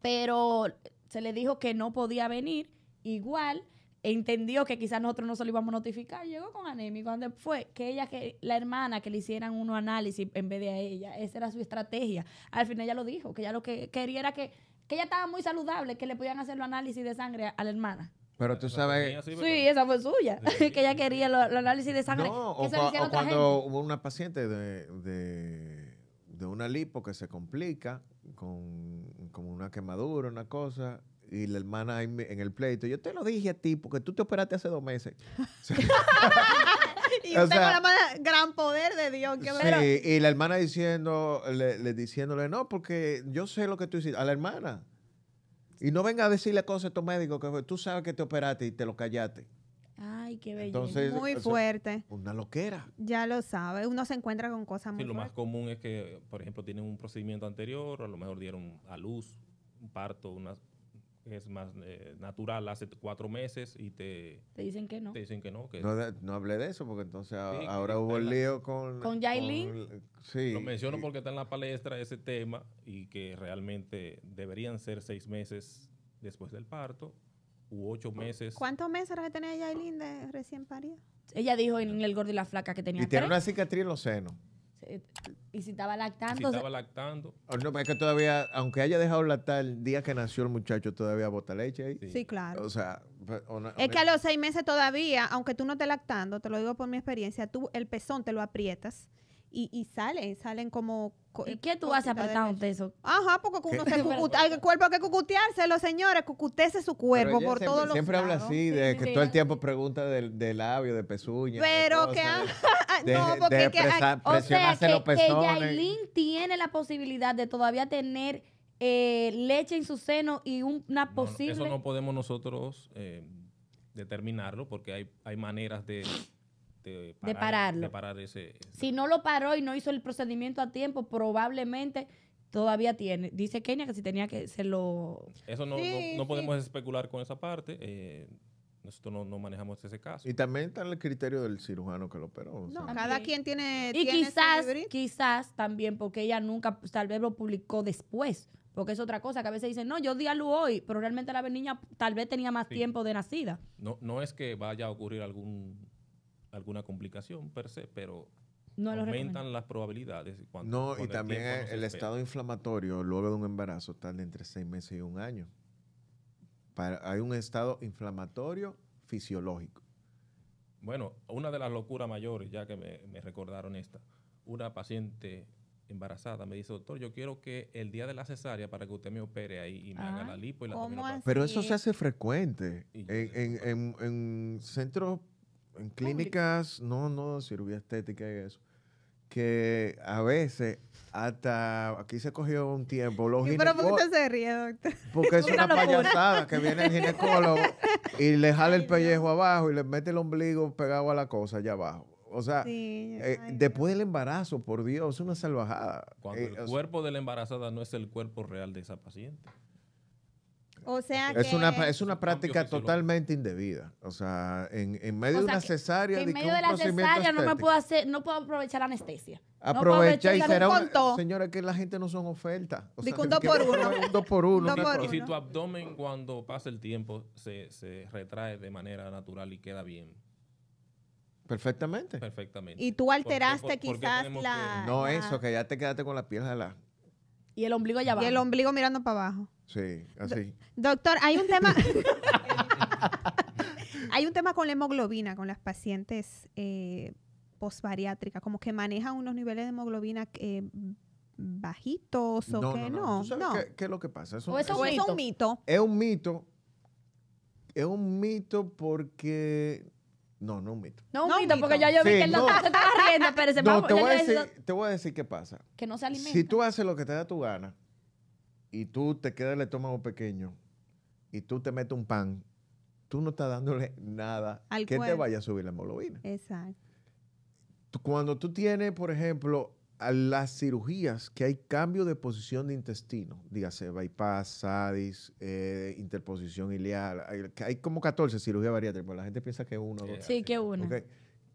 pero se le dijo que no podía venir. Igual entendió que quizás nosotros no se lo íbamos a notificar, llegó con anemia. Cuando fue que ella, que la hermana, que le hicieran un análisis en vez de a ella, esa era su estrategia. Al final ella lo dijo, que ella lo que quería era que, que ella estaba muy saludable, que le podían hacer los análisis de sangre a la hermana. Pero tú sabes. Sí, esa fue suya. [laughs] que ella quería los análisis de sangre. No, o, cuando hubo una paciente de, una lipo que se complica con, con una quemadura, una cosa, y la hermana en, en el pleito, yo te lo dije a ti porque tú te operaste hace dos meses. [laughs] [laughs] y tengo la gran poder de Dios. sí, y la hermana diciendo, le, diciéndole, no, porque yo sé lo que tú hiciste. A la hermana. Y no venga a decirle cosas a tu médico que tú sabes que te operaste y te lo callaste. Ay, qué bello. muy fuerte. una loquera. Ya lo sabe. Uno se encuentra con cosas sí, Lo más común es que, por ejemplo, tienen un procedimiento anterior, o a lo mejor dieron a luz, un parto, una, es más eh, natural hace cuatro meses y te... dicen que no. Te dicen que no. Que hablé de eso porque entonces ahora hubo el lío con... Con Yailin. Lo menciono porque está en la palestra ese tema y que realmente deberían ser seis meses después del parto u ocho ah. meses. ¿Cuántos meses era que tenía Yailin de recién parida? Ella dijo en el gordo y la flaca que tenía Y tiene una cicatriz en los senos. Eh, y si estaba lactando. estaba lactando. no, es que todavía, aunque haya dejado lactar el día que nació el muchacho, todavía bota leche ahí. Sí, claro. Pues, es que a los seis meses todavía, aunque tú no estés lactando, te lo digo por mi experiencia, tú el pezón te lo aprietas y, y salen, salen como... ¿Y eh, qué tú haces a de eso Ajá, porque uno [laughs] se hay cuerpo que cucuteárselo, señores, cucutece su cuerpo por todos los Siempre habla así, de que todo el tiempo pregunta de, labio, de pezuña. Pero que... [laughs] no, porque... De que, presa, o sea, que, los tiene la posibilidad de todavía tener... Eh, leche en su seno y una posible... eso no podemos nosotros eh, determinarlo porque hay, hay maneras de este, de, pararlo. Si no lo paró y no hizo el procedimiento a tiempo, probablemente todavía tiene. Dice Kenia que si tenía que se lo... Eso no, no, podemos especular con esa parte. Eh, nosotros no, manejamos ese caso. Y también está el criterio del cirujano que lo operó. No, cada quien tiene... Y quizás, quizás también porque ella nunca, tal vez lo publicó después. Porque es otra cosa que a veces dicen, no, yo di a hoy, pero realmente la niña tal vez tenía más tiempo de nacida. No, no es que vaya a ocurrir algún alguna complicación per se, pero aumentan las probabilidades. no, y también el, estado inflamatorio luego de un embarazo está entre seis meses y un año. hay un estado inflamatorio fisiológico. Bueno, una de las locuras mayores, ya que me, recordaron esta, una paciente embarazada me dice, doctor, yo quiero que el día de la cesárea para que usted me opere ahí y me haga la lipo y la Pero eso se hace frecuente. En, en, en, en centros en clínicas, no, no, cirugía estética y eso, que a veces hasta aquí se cogió un tiempo. Los ginecólogos... pero por qué usted se ríe, doctor? [laughs] Porque es una payasada que viene el ginecólogo [laughs] y le jala el pellejo abajo y le mete el ombligo pegado a la cosa allá abajo. O sea, eh, después del embarazo, por Dios, es una salvajada. Cuando eh, el cuerpo de la embarazada no es el cuerpo real de esa paciente. O sea es Una, es una práctica totalmente indebida. O sea, en, medio de una cesárea... En medio de la cesárea no me puedo hacer, no puedo aprovechar la anestesia. Aprovecha y será un Señora, que la gente no son ofertas. O un por uno. Dos por uno. Y si tu abdomen cuando pasa el tiempo se, retrae de manera natural y queda bien, Perfectamente. Perfectamente. Y tú alteraste quizás la. No, eso, que ya te quedaste con la piel la. Y el ombligo ya abajo. Y el ombligo mirando para abajo. Sí, así. doctor, hay un tema. [laughs] hay un tema con la hemoglobina, con las pacientes eh, post-bariátricas, como que manejan unos niveles de hemoglobina eh, bajitos o que no. No, Qué, es lo que pasa? o eso es un mito. Es un mito. Es un mito porque no, no un mito. No un mito, porque ya yo vi que él no. se estaba riendo. Espérese, No, va... te, voy a decir, te voy a decir qué pasa. Que no se alimenta. Si tú haces lo que te da tu gana y tú te quedas el estómago pequeño y tú te metes un pan, tú no estás dándole nada Al que te vaya a subir la hemoglobina. Exacto. Cuando tú tienes, por ejemplo, a las cirugías que hay cambio de posición de intestino, dígase bypass, SADIS, eh, interposición ileal, hay como 14 cirugías bariátricas, pero pues la gente piensa que uno dos. Sí, que uno.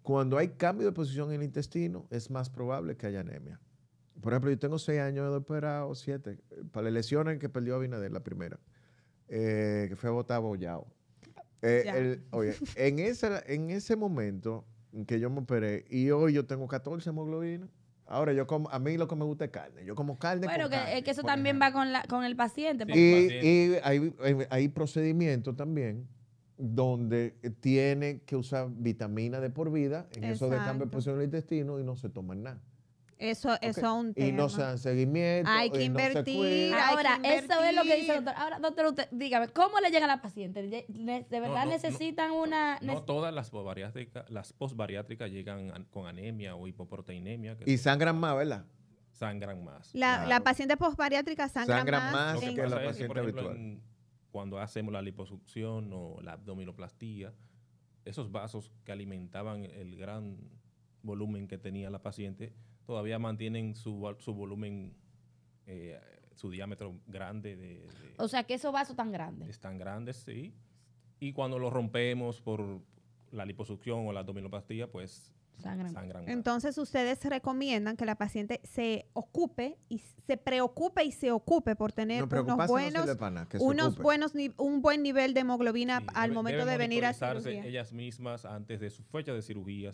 Cuando hay cambio de posición en el intestino, es más probable que haya anemia. Por ejemplo, yo tengo 6 años de operado, 7, para las lesiones que perdió Abinader, la primera, eh, que fue eh, a en, esa en ese momento en que yo me operé, y hoy yo tengo 14 hemoglobinas, Ahora, yo como, a mí lo que me gusta es carne. Yo como carne. Bueno, que, eh, que eso pues, también va con, la, con el paciente. y, hay, hay, procedimientos también donde eh, tiene que usar vitamina de por vida en eso de cambio de posición del intestino y no se toman nada. Eso, es un tema. Y no se dan seguimiento. Hay que invertir. Ahora, eso es lo que dice el doctor. Ahora, doctor, dígame, ¿cómo le llega a la paciente? ¿De verdad necesitan una.? No todas las posbariátricas las postbariátricas llegan con anemia o hipoproteinemia. y sangran más, ¿verdad? Sangran más. La, la paciente postbariátrica sangra sangran más, que, la paciente cuando hacemos la liposucción o la abdominoplastía, esos vasos que alimentaban el gran volumen que tenía la paciente todavía mantienen su, su volumen, eh, su diámetro grande. De, o sea, que esos vasos tan grandes. Están grandes, sí. Y cuando los rompemos por la liposucción o la abdominoplastia, pues entonces ustedes recomiendan que la paciente se ocupe y se preocupe y se ocupe por tener unos buenos, un buen nivel de hemoglobina al momento de venir a cirugía. ellas mismas antes de su fecha de cirugía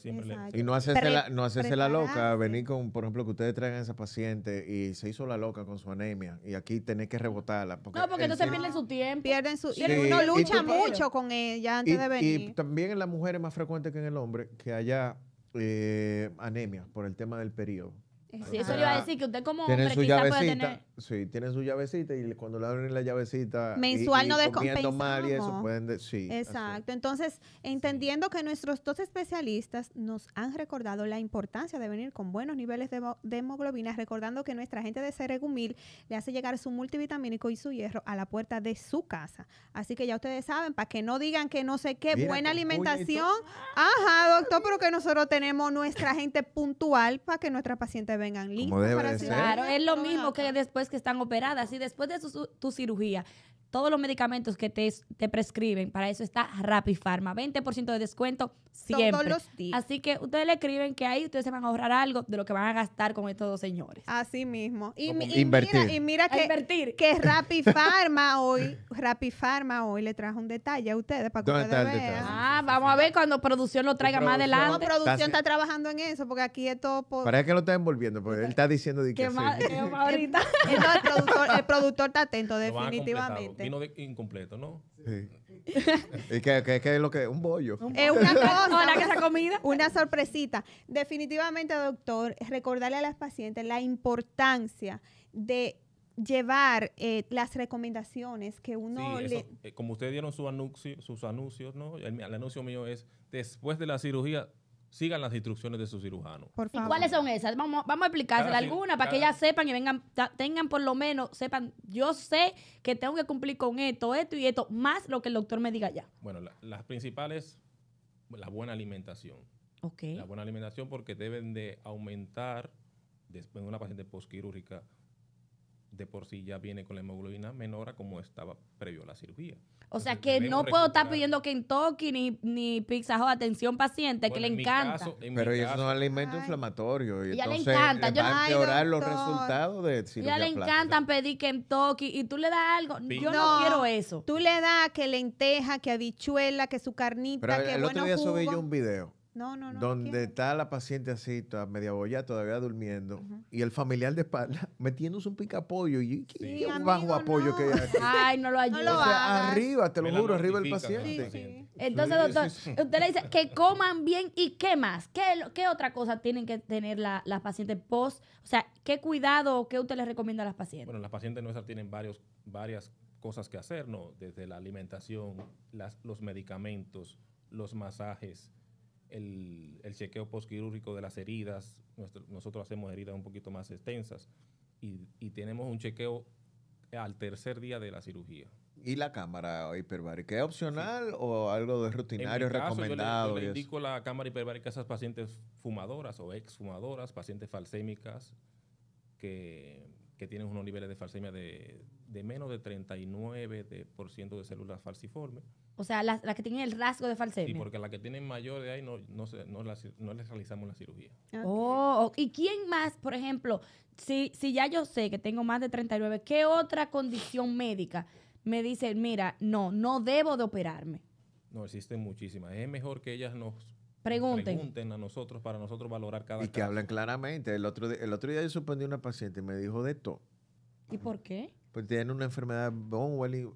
y no hacerse la, no hacerse loca, venir con por ejemplo que ustedes traigan a esa paciente y se hizo la loca con su anemia y aquí tenés que rebotarla porque No, porque entonces pierden su tiempo, pierden su uno lucha mucho con ella antes de venir. Y también en las mujeres más frecuente que en el hombre que haya eh, anemia por el tema del periodo eso le iba a decir que usted como hombre su puede tener... Sí, tiene su llavecita y cuando le abren la llavecita... Mensual no descompensamos. Exacto. Entonces, entendiendo que nuestros dos especialistas nos han recordado la importancia de venir con buenos niveles de, hemoglobina, recordando que nuestra gente de Ceregumil le hace llegar su multivitamínico y su hierro a la puerta de su casa. Así que ya ustedes saben, para que no digan que no sé qué, buena alimentación. Ajá, doctor, pero que nosotros tenemos nuestra gente puntual para que nuestra paciente vengan limpios Claro, es lo mismo que después que están operadas. Y después de su, tu cirugía, todos los medicamentos que te, te prescriben. Para eso está Rapifarma. 20% de descuento siempre. los días. Así que ustedes le escriben que ahí ustedes se van a ahorrar algo de lo que van a gastar con estos dos señores. Así mismo. Y, y mira, que, invertir. que Rapifarma hoy, Rapifarma hoy le trajo un detalle a ustedes para que ustedes vean. Ah, vamos a ver cuando producción lo traiga más adelante. cómo producción está trabajando en eso porque aquí es todo Parece que lo está envolviendo porque él está diciendo que, ahorita. el productor está atento definitivamente incompleto, ¿no? Sí. ¿Y que es lo que es? Un bollo. Es una [laughs] cosa, comida. una sorpresita. Definitivamente, doctor, recordarle a las pacientes la importancia de llevar eh, las recomendaciones que uno le... Eh, como ustedes dieron su anuncio, sus anuncios, ¿no? el anuncio mío es, después de la cirugía, sigan las instrucciones de su cirujano. ¿Y cuáles son esas? Vamos, vamos a explicárselas algunas para que ellas sepan y vengan, tengan por lo menos, sepan, yo sé que tengo que cumplir con esto, esto y esto, más lo que el doctor me diga ya. Bueno, las principales, la buena alimentación. Okay. La buena alimentación porque deben de aumentar, después de una paciente postquirúrgica, de por sí ya viene con la hemoglobina menor a como estaba previo a la cirugía. O sea que no puedo estar pidiendo Kentucky ni, ni Pizza atención paciente, que le encanta. pero Pero ya no alimento inflamatorio Y ya entonces le encanta. a empeorar los resultados Ya le encantan pedir Kentucky y tú le das algo. Yo no, quiero eso. Tú le das que lenteja, que habichuela, que su carnita, que el, yo un video no, no, no. Donde está la paciente así, toda media boya, todavía durmiendo. Y el familiar de espalda [laughs] metiéndose un pica Y qué, bajo apoyo que hay aquí. Ay, no lo ayuda. arriba, te lo juro, arriba el paciente. Entonces, doctor, usted le dice que coman bien y qué más. ¿Qué, otra cosa tienen que tener las la pacientes post? O sea, ¿qué cuidado o qué usted les recomienda a las pacientes? Bueno, las pacientes nuestras tienen varios, varias cosas que hacer, ¿no? Desde la alimentación, los medicamentos, los masajes el, el chequeo postquirúrgico de las heridas. nosotros hacemos heridas un poquito más extensas y, y tenemos un chequeo al tercer día de la cirugía. ¿Y la cámara hiperbárica? ¿Es opcional o algo de rutinario recomendado? Yo indico la cámara hiperbárica a esas pacientes fumadoras o exfumadoras, pacientes falsémicas que que tienen unos niveles de falcemia de, menos de 39% de, de células falciformes. O sea, las la que tienen el rasgo de falsemia. Sí, porque las que tienen mayor de ahí no, les realizamos la cirugía. Oh, ¿y quién más, por ejemplo, si, si ya yo sé que tengo más de 39, ¿qué otra condición médica me dice, mira, no, no debo de operarme? No, existen muchísimas. Es mejor que ellas nos pregunten. a nosotros para nosotros valorar cada Y que hablen claramente. El otro, día, el otro día yo suspendí una paciente y me dijo de todo. ¿Y por qué? Porque tiene una enfermedad von, Welling,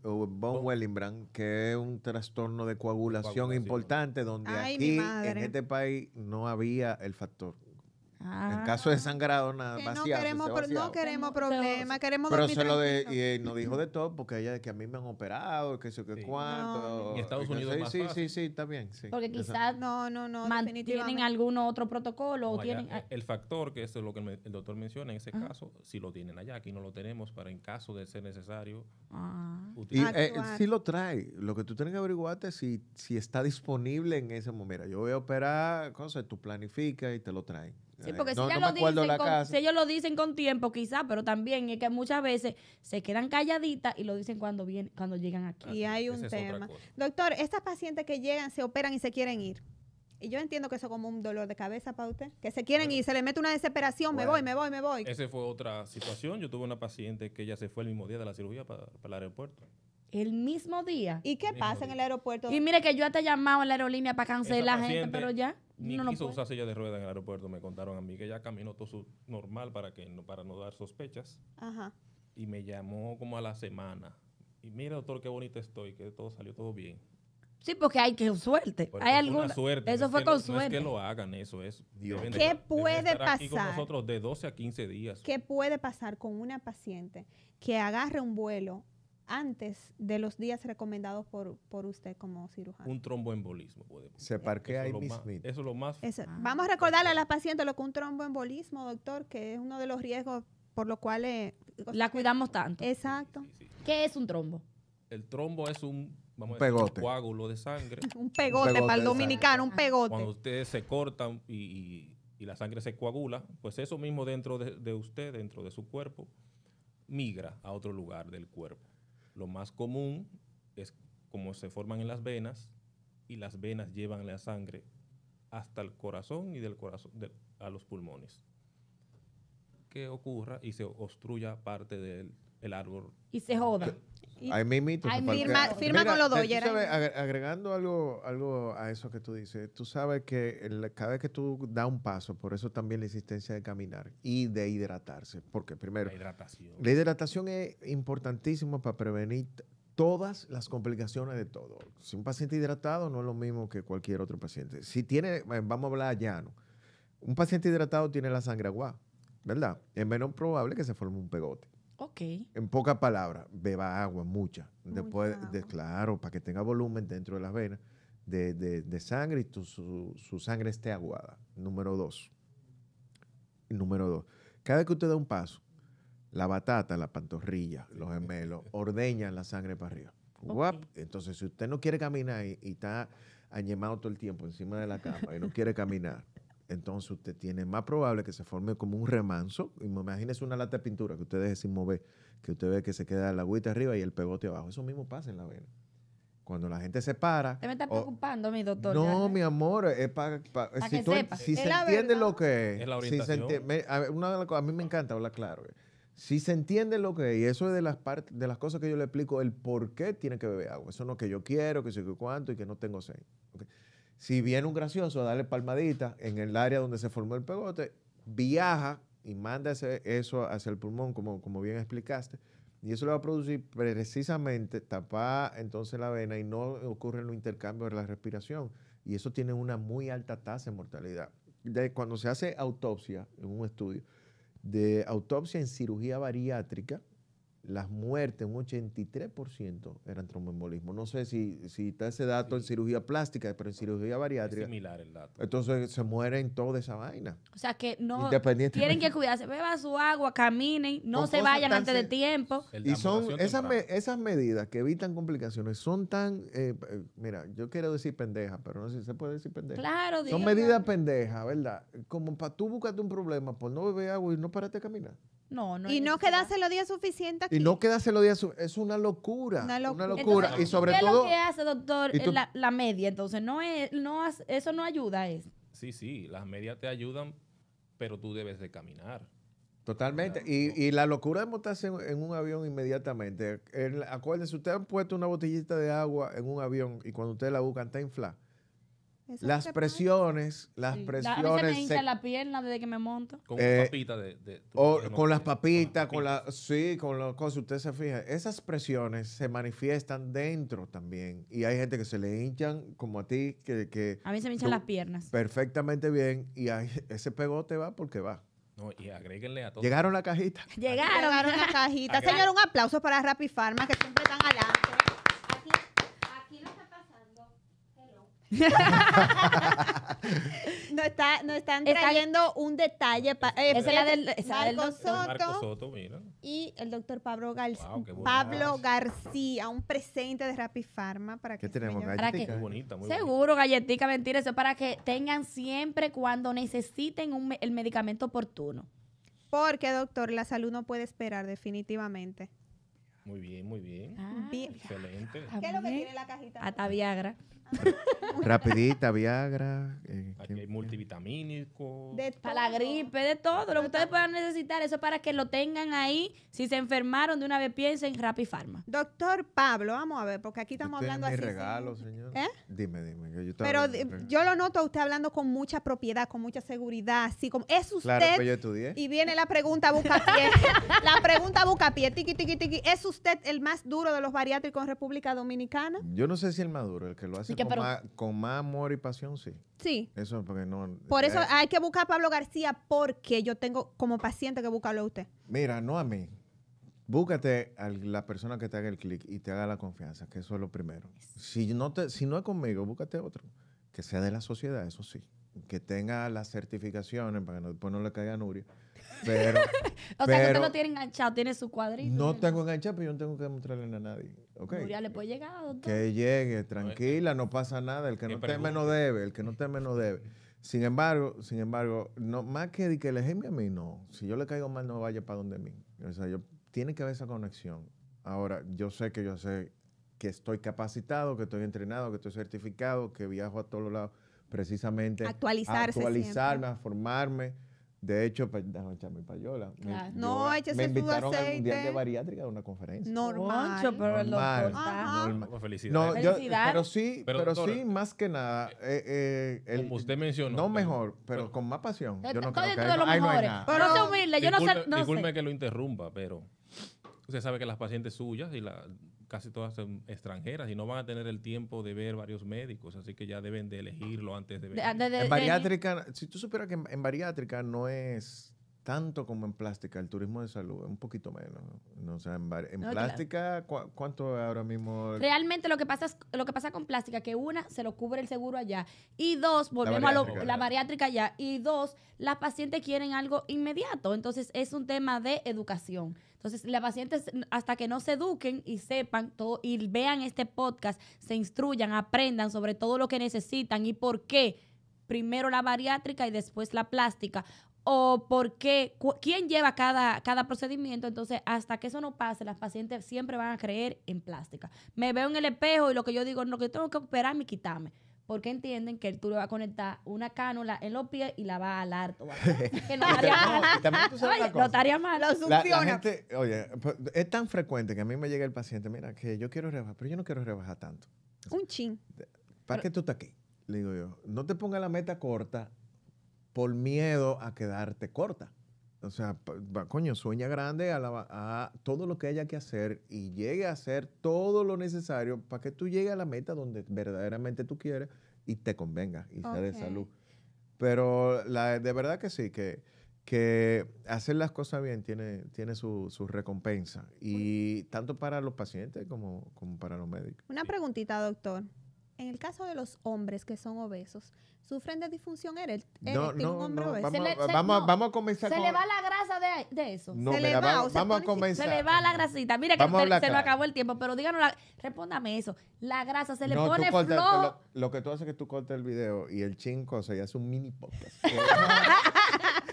von que es un trastorno de coagulación, importante, donde aquí en este país no había el factor. En ah. caso de sangrado, nada no queremos, queremos problemas, queremos Pero se lo de, y nos dijo de todo, porque ella que a mí me han operado, que sé cuánto. Estados Unidos Sí, sí, sí, está bien. Porque quizás no, no, no, tienen algún otro protocolo. o eh, el factor, que es lo que el doctor menciona en ese caso, si lo tienen allá, aquí no lo tenemos para en caso de ser necesario. Ah. Y eh, eh, sí si lo trae, lo que tú tienes que averiguarte es si, si está disponible en ese momento. Mira, yo voy a operar, cosas, tú planifica y te lo trae Sí, porque si, ellos lo dicen con tiempo, quizá, pero también es que muchas veces se quedan calladitas y lo dicen cuando vienen, cuando llegan aquí. y hay un tema. Doctor, estas pacientes que llegan, se operan y se quieren ir. Y yo entiendo que eso es como un dolor de cabeza para usted. Que se quieren ir, se le mete una desesperación, me voy, me voy, me voy. Esa fue otra situación. Yo tuve una paciente que ya se fue el mismo día de la cirugía para, para el aeropuerto. El mismo día. ¿Y qué pasa en el aeropuerto? Y mire que yo te he llamado a la aerolínea para cancelar la gente, pero ya. Ni no quiso usar silla de ruedas en el aeropuerto, me contaron a mí que ya caminó todo su normal para, que, para no dar sospechas. Ajá. Y me llamó como a la semana. Y mire, doctor, qué bonita estoy, que todo salió todo bien. Sí, porque hay que suerte. hay alguna suerte. Eso fue con suerte. que lo hagan, eso es. Dios. ¿Qué puede pasar? nosotros de 12 a 15 días. ¿Qué puede pasar con una paciente que agarre un vuelo antes de los días recomendados por, usted como cirujano. Un tromboembolismo, podemos. Se parquea eso ahí mismo. eso es lo más. Ah. Vamos a recordarle a la paciente lo que un tromboembolismo, doctor, que es uno de los riesgos por los cuales. Eh, la cuidamos tanto. Exacto. ¿Qué es un trombo? El trombo es un vamos coágulo de sangre. [laughs] un, pegote, para el dominicano, un ah. pegote. Cuando ustedes se cortan y, y, la sangre se coagula, pues eso mismo dentro de usted, dentro de su cuerpo, migra a otro lugar del cuerpo. Lo más común es como se forman en las venas y las venas llevan la sangre hasta el corazón y del corazón a los pulmones. Que ocurra y se obstruya parte del árbol. Y se joda. Ahí firma con los dos, Agregando algo, algo a eso que tú dices, tú sabes que cada vez que tú das un paso, por eso también la insistencia de caminar y de hidratarse. Porque primero, la hidratación, la hidratación es importantísima para prevenir todas las complicaciones de todo. Si un paciente hidratado no es lo mismo que cualquier otro paciente. Si tiene, eh, vamos a hablar llano, un paciente hidratado tiene la sangre agua, ¿verdad? Es menos probable que se forme un pegote. En pocas palabras, beba agua, mucha. Después, claro, para que tenga volumen dentro de las venas de, sangre y su, sangre esté aguada. Número dos. Número dos. Cada vez que usted da un paso, la batata, la pantorrilla, los gemelos, ordeñan la sangre para arriba. Guap. Entonces, si usted no quiere caminar y, y está añemado todo el tiempo encima de la cama y no quiere caminar, entonces usted tiene más probable que se forme como un remanso. Imagínese una lata de pintura que usted deje sin mover, que usted ve que se queda el agüita arriba y el pegote abajo. Eso mismo pasa en la vena. Cuando la gente se para. Te me está preocupando, mi doctor. No, mi amor, es para pa, que si se entiende lo que es. a, a mí me encanta hablar claro. Eh. Si se entiende lo que es, y eso es de las, partes, de las cosas que yo le explico, el por qué tiene que beber agua. Eso no es que yo quiero, que sé cuánto y que no tengo sed. Si viene un gracioso a darle palmadita en el área donde se formó el pegote, viaja y manda eso hacia el pulmón, como, como bien explicaste, y eso le va a producir precisamente tapar entonces la vena y no ocurre el intercambio de la respiración. Y eso tiene una muy alta tasa de mortalidad. De, cuando se hace autopsia en un estudio, de autopsia en cirugía bariátrica, las muertes, un 83% eran tromboembolismo. No sé si, si está ese dato en cirugía plástica, pero en cirugía bariátrica. Es similar el dato. Entonces se mueren toda esa vaina. O sea que no tienen que cuidarse, beba su agua, caminen, no se vayan antes de tiempo. Y son esas, medidas que evitan complicaciones son tan, eh, eh, mira, yo quiero decir pendeja, pero no sé si se puede decir pendeja. Claro, Son medidas pendejas, ¿verdad? Como para tú buscarte un problema pues no beber agua y no parate a caminar. No, no. Y no quedarse los días suficientes Y no quedarse los días suficientes. Es una locura. Una, locura. y sobre todo. ¿Qué hace, doctor? Eh, la, media. Entonces, no es, no, eso no ayuda. Es. Sí, sí. Las medias te ayudan, pero tú debes de caminar. Totalmente. Y, la locura de montarse en, un avión inmediatamente. El, acuérdense, ustedes han puesto una botellita de agua en un avión y cuando ustedes la buscan está infla. Las presiones, las presiones. A mí se me hincha la desde que me monto. Con eh, papitas de, con, las papitas, con, las la, sí, con las cosas. Usted se fija, esas presiones se manifiestan dentro también. Y hay gente que se le hinchan, como a ti, que. que a mí se me hinchan las piernas. Perfectamente bien. Y hay, [laughs] ese pegote va porque va. No, y agréguenle a todos. Llegaron la cajita. Llegaron, Llegaron la cajita. Señor, un aplauso para Rapid Pharma, que siempre están adelante. [laughs] no, están trayendo un detalle. para eh, es la del, Soto, y el doctor Pablo, García Pablo García, un presente de Rapifarma para que ¿Qué tenemos galletica bonita, seguro galletica, mentira, eso para que tengan siempre cuando necesiten el medicamento oportuno. Porque doctor, la salud no puede esperar definitivamente. Muy bien, muy bien. Ah, Excelente. ¿Qué es lo que tiene la cajita? a Viagra. [laughs] Rapidita, Viagra. Eh, multivitamínico. De para la gripe, de todo. Lo que ustedes puedan necesitar, eso para que lo tengan ahí. Si se enfermaron de una vez, piensen Rapid Pharma. Doctor Pablo, vamos a ver, porque aquí estamos hablando así. regalo, señor. ¿Eh? Dime, dime. pero yo lo noto usted hablando con mucha propiedad, con mucha seguridad, así como. Es usted. Claro, pues yo estudié. Y viene la pregunta busca pie. [laughs] la pregunta busca pie. Tiki, tiki, ¿Es usted el más duro de los bariátricos en República Dominicana? Yo no sé si el más duro, el que lo hace con, más, amor y pasión, sí. Sí. Eso porque no. Por eso hay, que buscar a Pablo García porque yo tengo como paciente que buscarlo a usted. Mira, no a mí. Búscate a la persona que te haga el clic y te haga la confianza, que eso es lo primero. Si no, te, si no es conmigo, búscate otro. Que sea de la sociedad, eso sí. Que tenga las certificaciones para que después no le caiga a Nuria. Pero, [laughs] o sea, que usted no tiene enganchado, tiene su cuadrito. No tengo enganchado, pero yo no tengo que demostrarle a nadie. Okay. le puede llegar, Que llegue, tranquila, no pasa nada. El que eh, no teme no debe, el que no teme no debe. Sin embargo, sin embargo, no, más que que le a mí, no. Si yo le caigo mal, no vaya para donde mí. O sea, yo, tiene que haber esa conexión. Ahora, yo sé que yo sé que estoy capacitado, que estoy entrenado, que estoy certificado, que viajo a todos lados, precisamente. Actualizarse. actualizarme, formarme de hecho, pues, déjame echar mi payola. Claro. Me, no, échese Me invitaron al Mundial de Bariátrica a una conferencia. Normal. Mucho, pero el doctor está... Felicidades. No, pero sí, pero, sí, más que nada... Eh, eh, el, como usted mencionó. No mejor, pero, con más pasión. Eh, yo no eh, creo que hay, no Pero no se humilde, yo no sé. Disculpe que lo interrumpa, pero... Usted sabe que las pacientes suyas y la casi todas son extranjeras y no van a tener el tiempo de ver varios médicos, así que ya deben de elegirlo antes de ver. en bariátrica, si tú supieras que en, bariátrica no es tanto como en plástica, el turismo de salud, es un poquito menos. ¿no? en, plástica, ¿cuánto ahora mismo? Realmente lo que pasa es, lo que pasa con plástica, que una, se lo cubre el seguro allá, y dos, volvemos a la bariátrica allá, y dos, las pacientes quieren algo inmediato, entonces es un tema de educación. Entonces, las pacientes, hasta que no se eduquen y sepan todo y vean este podcast, se instruyan, aprendan sobre todo lo que necesitan y por qué. Primero la bariátrica y después la plástica o por qué, quién lleva cada, cada procedimiento. Entonces, hasta que eso no pase, las pacientes siempre van a creer en plástica. Me veo en el espejo y lo que yo digo, lo que tengo que operar y quitarme porque entienden que tú le vas a conectar una cánula en los pies y la va a alar. [laughs] que no estaría mal. No estaría mal. oye, pues, es tan frecuente que a mí me llega el paciente, mira, que yo quiero rebajar, pero yo no quiero rebajar tanto. Un chin. ¿Para qué tú estás aquí? Le digo yo, no te pongas la meta corta por miedo a quedarte corta. O sea, coño, sueña grande a, a, todo lo que haya que hacer y llegue a hacer todo lo necesario para que tú llegues a la meta donde verdaderamente tú quieres y te convenga y de salud. Pero de verdad que sí, que, que hacer las cosas bien tiene, tiene su, recompensa, y tanto para los pacientes como, como para los médicos. Una preguntita, doctor en el caso de los hombres que son obesos, sufren de disfunción eréctil. No, no, no, Vamos, vamos, a comenzar se le va la grasa de, de eso. No, se le va, vamos a comenzar. Se le va la grasita. Mira que se lo acabó el tiempo, pero díganos, respóndame eso. La grasa se le pone flojo. Lo, que tú haces es que tú cortas el video y el chinco se hace un mini podcast. [laughs]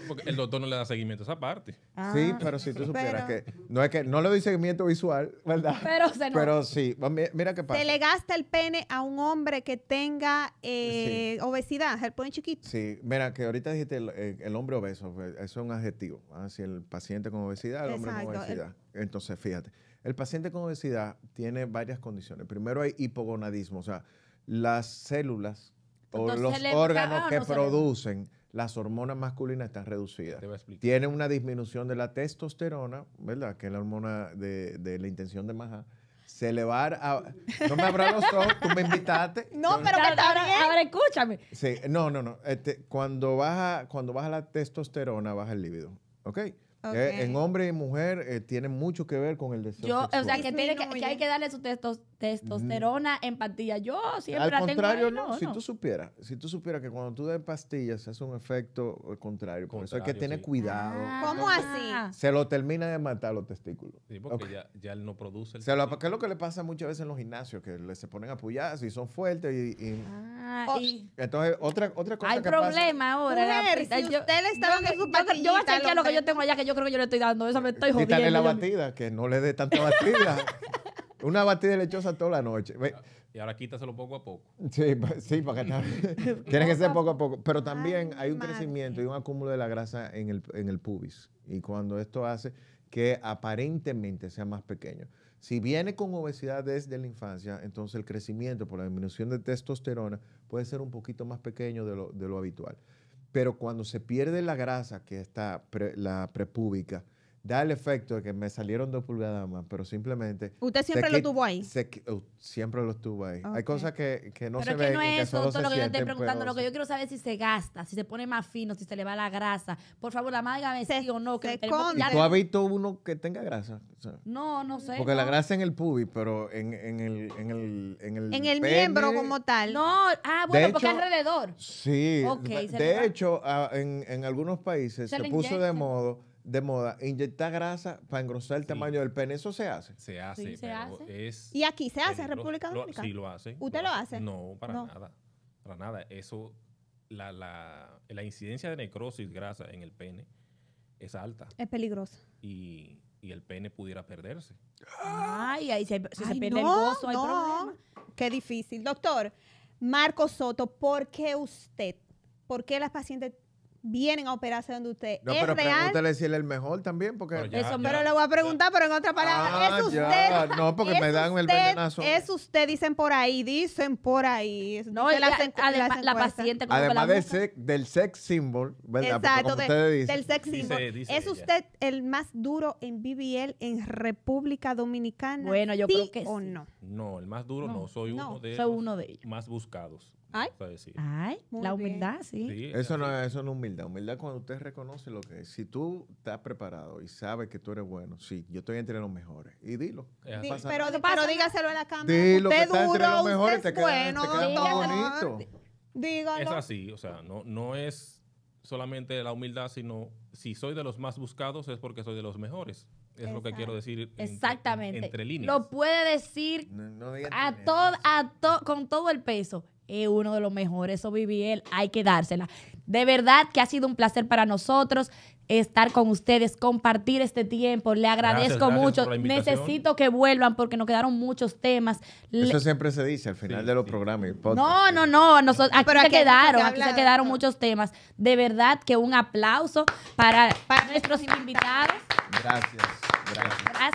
Porque el doctor no le da seguimiento a esa parte. Ah. sí, pero si tú supieras que no es que no le doy seguimiento visual, ¿verdad? Pero, se pero sí, mira qué pasa. Te le gasta el pene a un hombre que tenga eh, obesidad, el pene chiquito. Sí, mira que ahorita dijiste el, eh, hombre obeso, pues, eso es un adjetivo, así el paciente con obesidad, el hombre con obesidad. Entonces, fíjate, el paciente con obesidad tiene varias condiciones. Primero hay hipogonadismo, o sea, las células o los órganos ah, que producen las hormonas masculinas están reducidas. Te Tiene una disminución de la testosterona, ¿verdad? Que es la hormona de, la intención de maja. Se le va a... No me abras los ojos, tú me invitaste. [laughs] No, pero que ahora, ahora escúchame. Sí, no, no, no. Este, cuando, baja, cuando baja la testosterona, baja el líbido. ¿Ok? Eh, en hombre y mujer eh, tiene mucho que ver con el deseo. Yo, O sea, que, tiene que, hay que darle su, testosterona testosterona en pastillas. Yo siempre Al la tengo contrario, no, Si tú supieras, si tú supieras que cuando tú das pastillas hace un efecto eh, contrario, por eso hay que tener cuidado. Ah, ¿Cómo así? Se lo termina de matar los testículos. Sí, porque ya, ya, no produce ¿Qué es lo que le pasa muchas veces en los gimnasios? Que le se ponen a y son fuertes y... y, ah, oh, entonces, otra, otra cosa Hay problema ahora. Mujer, si usted le está dando su pastilla. Yo voy a chequear lo que yo tengo allá, que yo creo que yo le estoy dando. Eso me estoy jodiendo. Quítale la batida, que no le dé tanta batida. [laughs] Una batida lechosa toda la noche. Y ahora quítaselo poco a poco. Sí, pues, sí para que [laughs] [laughs] Tiene que ser poco a poco. Pero también hay un crecimiento y un acúmulo de la grasa en el, pubis. Y cuando esto hace que aparentemente sea más pequeño. Si viene con obesidad desde la infancia, entonces el crecimiento por la disminución de testosterona puede ser un poquito más pequeño de lo, habitual. Pero cuando se pierde la grasa, que está la prepúbica, da el efecto de que me salieron dos pulgadas más, pero simplemente... ¿Usted siempre lo tuvo ahí? Uh, siempre lo tuvo ahí. Hay cosas que, que no se ven. Pero que no es eso, lo que yo estoy preguntando. Lo que yo quiero saber es si se gasta, si se pone más fino, si se le va la grasa. Por favor, la madre sí o no. Que se ¿Y tú has visto uno que tenga grasa? no, no sé. Porque la grasa en el pubis, pero en, en, el, en, el, en el... En el miembro como tal. No, ah, bueno, porque alrededor. Sí. de hecho, en, en algunos países se, se puso de modo de moda e inyectar grasa para engrosar el tamaño del pene. ¿Eso se hace? Se hace, ¿Y aquí se hace en República Dominicana? sí, lo hace. ¿Usted lo, hace? No, para nada. Para nada. Eso, la, incidencia de necrosis grasa en el pene es alta. Es peligrosa. Y, el pene pudiera perderse. Ay, ahí se, si se pierde el hay problema. Qué difícil. Doctor, Marco Soto, ¿por qué usted? ¿Por qué las pacientes vienen a operarse donde usted. No, ¿Es pero real? pregúntale si él es el mejor también, porque... Pero Eso, pero le voy a preguntar, pero en otra palabra, ah, ¿es usted? No, porque me dan el venenazo. Es usted, dicen por ahí, dicen por ahí. No, la, además, la, paciente... Como la de del sex symbol, ¿verdad? Exacto, del sex symbol. ¿Es usted el más duro en BBL en República Dominicana? Bueno, yo ¿sí creo que o sí. no? No, el más duro no, soy uno de soy uno de ellos. más buscados. Ay, la humildad, sí. eso, no, eso no es humildad. Humildad cuando usted reconoce lo que es. Si tú estás preparado y sabes que tú eres bueno, sí, yo estoy entre los mejores. Y dilo. pero, dígaselo en la cámara. Dilo los mejores, bueno, bonito. Dígalo. Es así, o sea, no, no es solamente la humildad, sino si soy de los más buscados es porque soy de los mejores. Es lo que quiero decir. Exactamente. Entre, líneas. Lo puede decir a todo, a con todo el peso es uno de los mejores él, hay que dársela. De verdad que ha sido un placer para nosotros estar con ustedes, compartir este tiempo. Le agradezco mucho. Necesito que vuelvan porque nos quedaron muchos temas. Eso siempre se dice al final de los programas. no, no, no. Nosotros, aquí se quedaron, aquí se quedaron muchos temas. De verdad que un aplauso para, nuestros invitados. Gracias, gracias.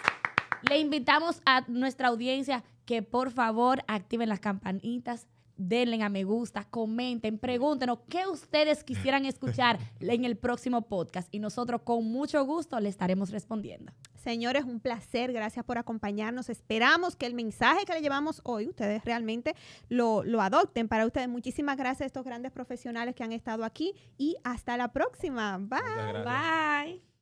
Le invitamos a nuestra audiencia que por favor activen las campanitas denle a me gusta, comenten, pregúntenos qué ustedes quisieran escuchar [laughs] en el próximo podcast y nosotros con mucho gusto le estaremos respondiendo. Señores, un placer, gracias por acompañarnos. Esperamos que el mensaje que le llevamos hoy ustedes realmente lo, adopten para ustedes. Muchísimas gracias a estos grandes profesionales que han estado aquí y hasta la próxima. Bye. Bye.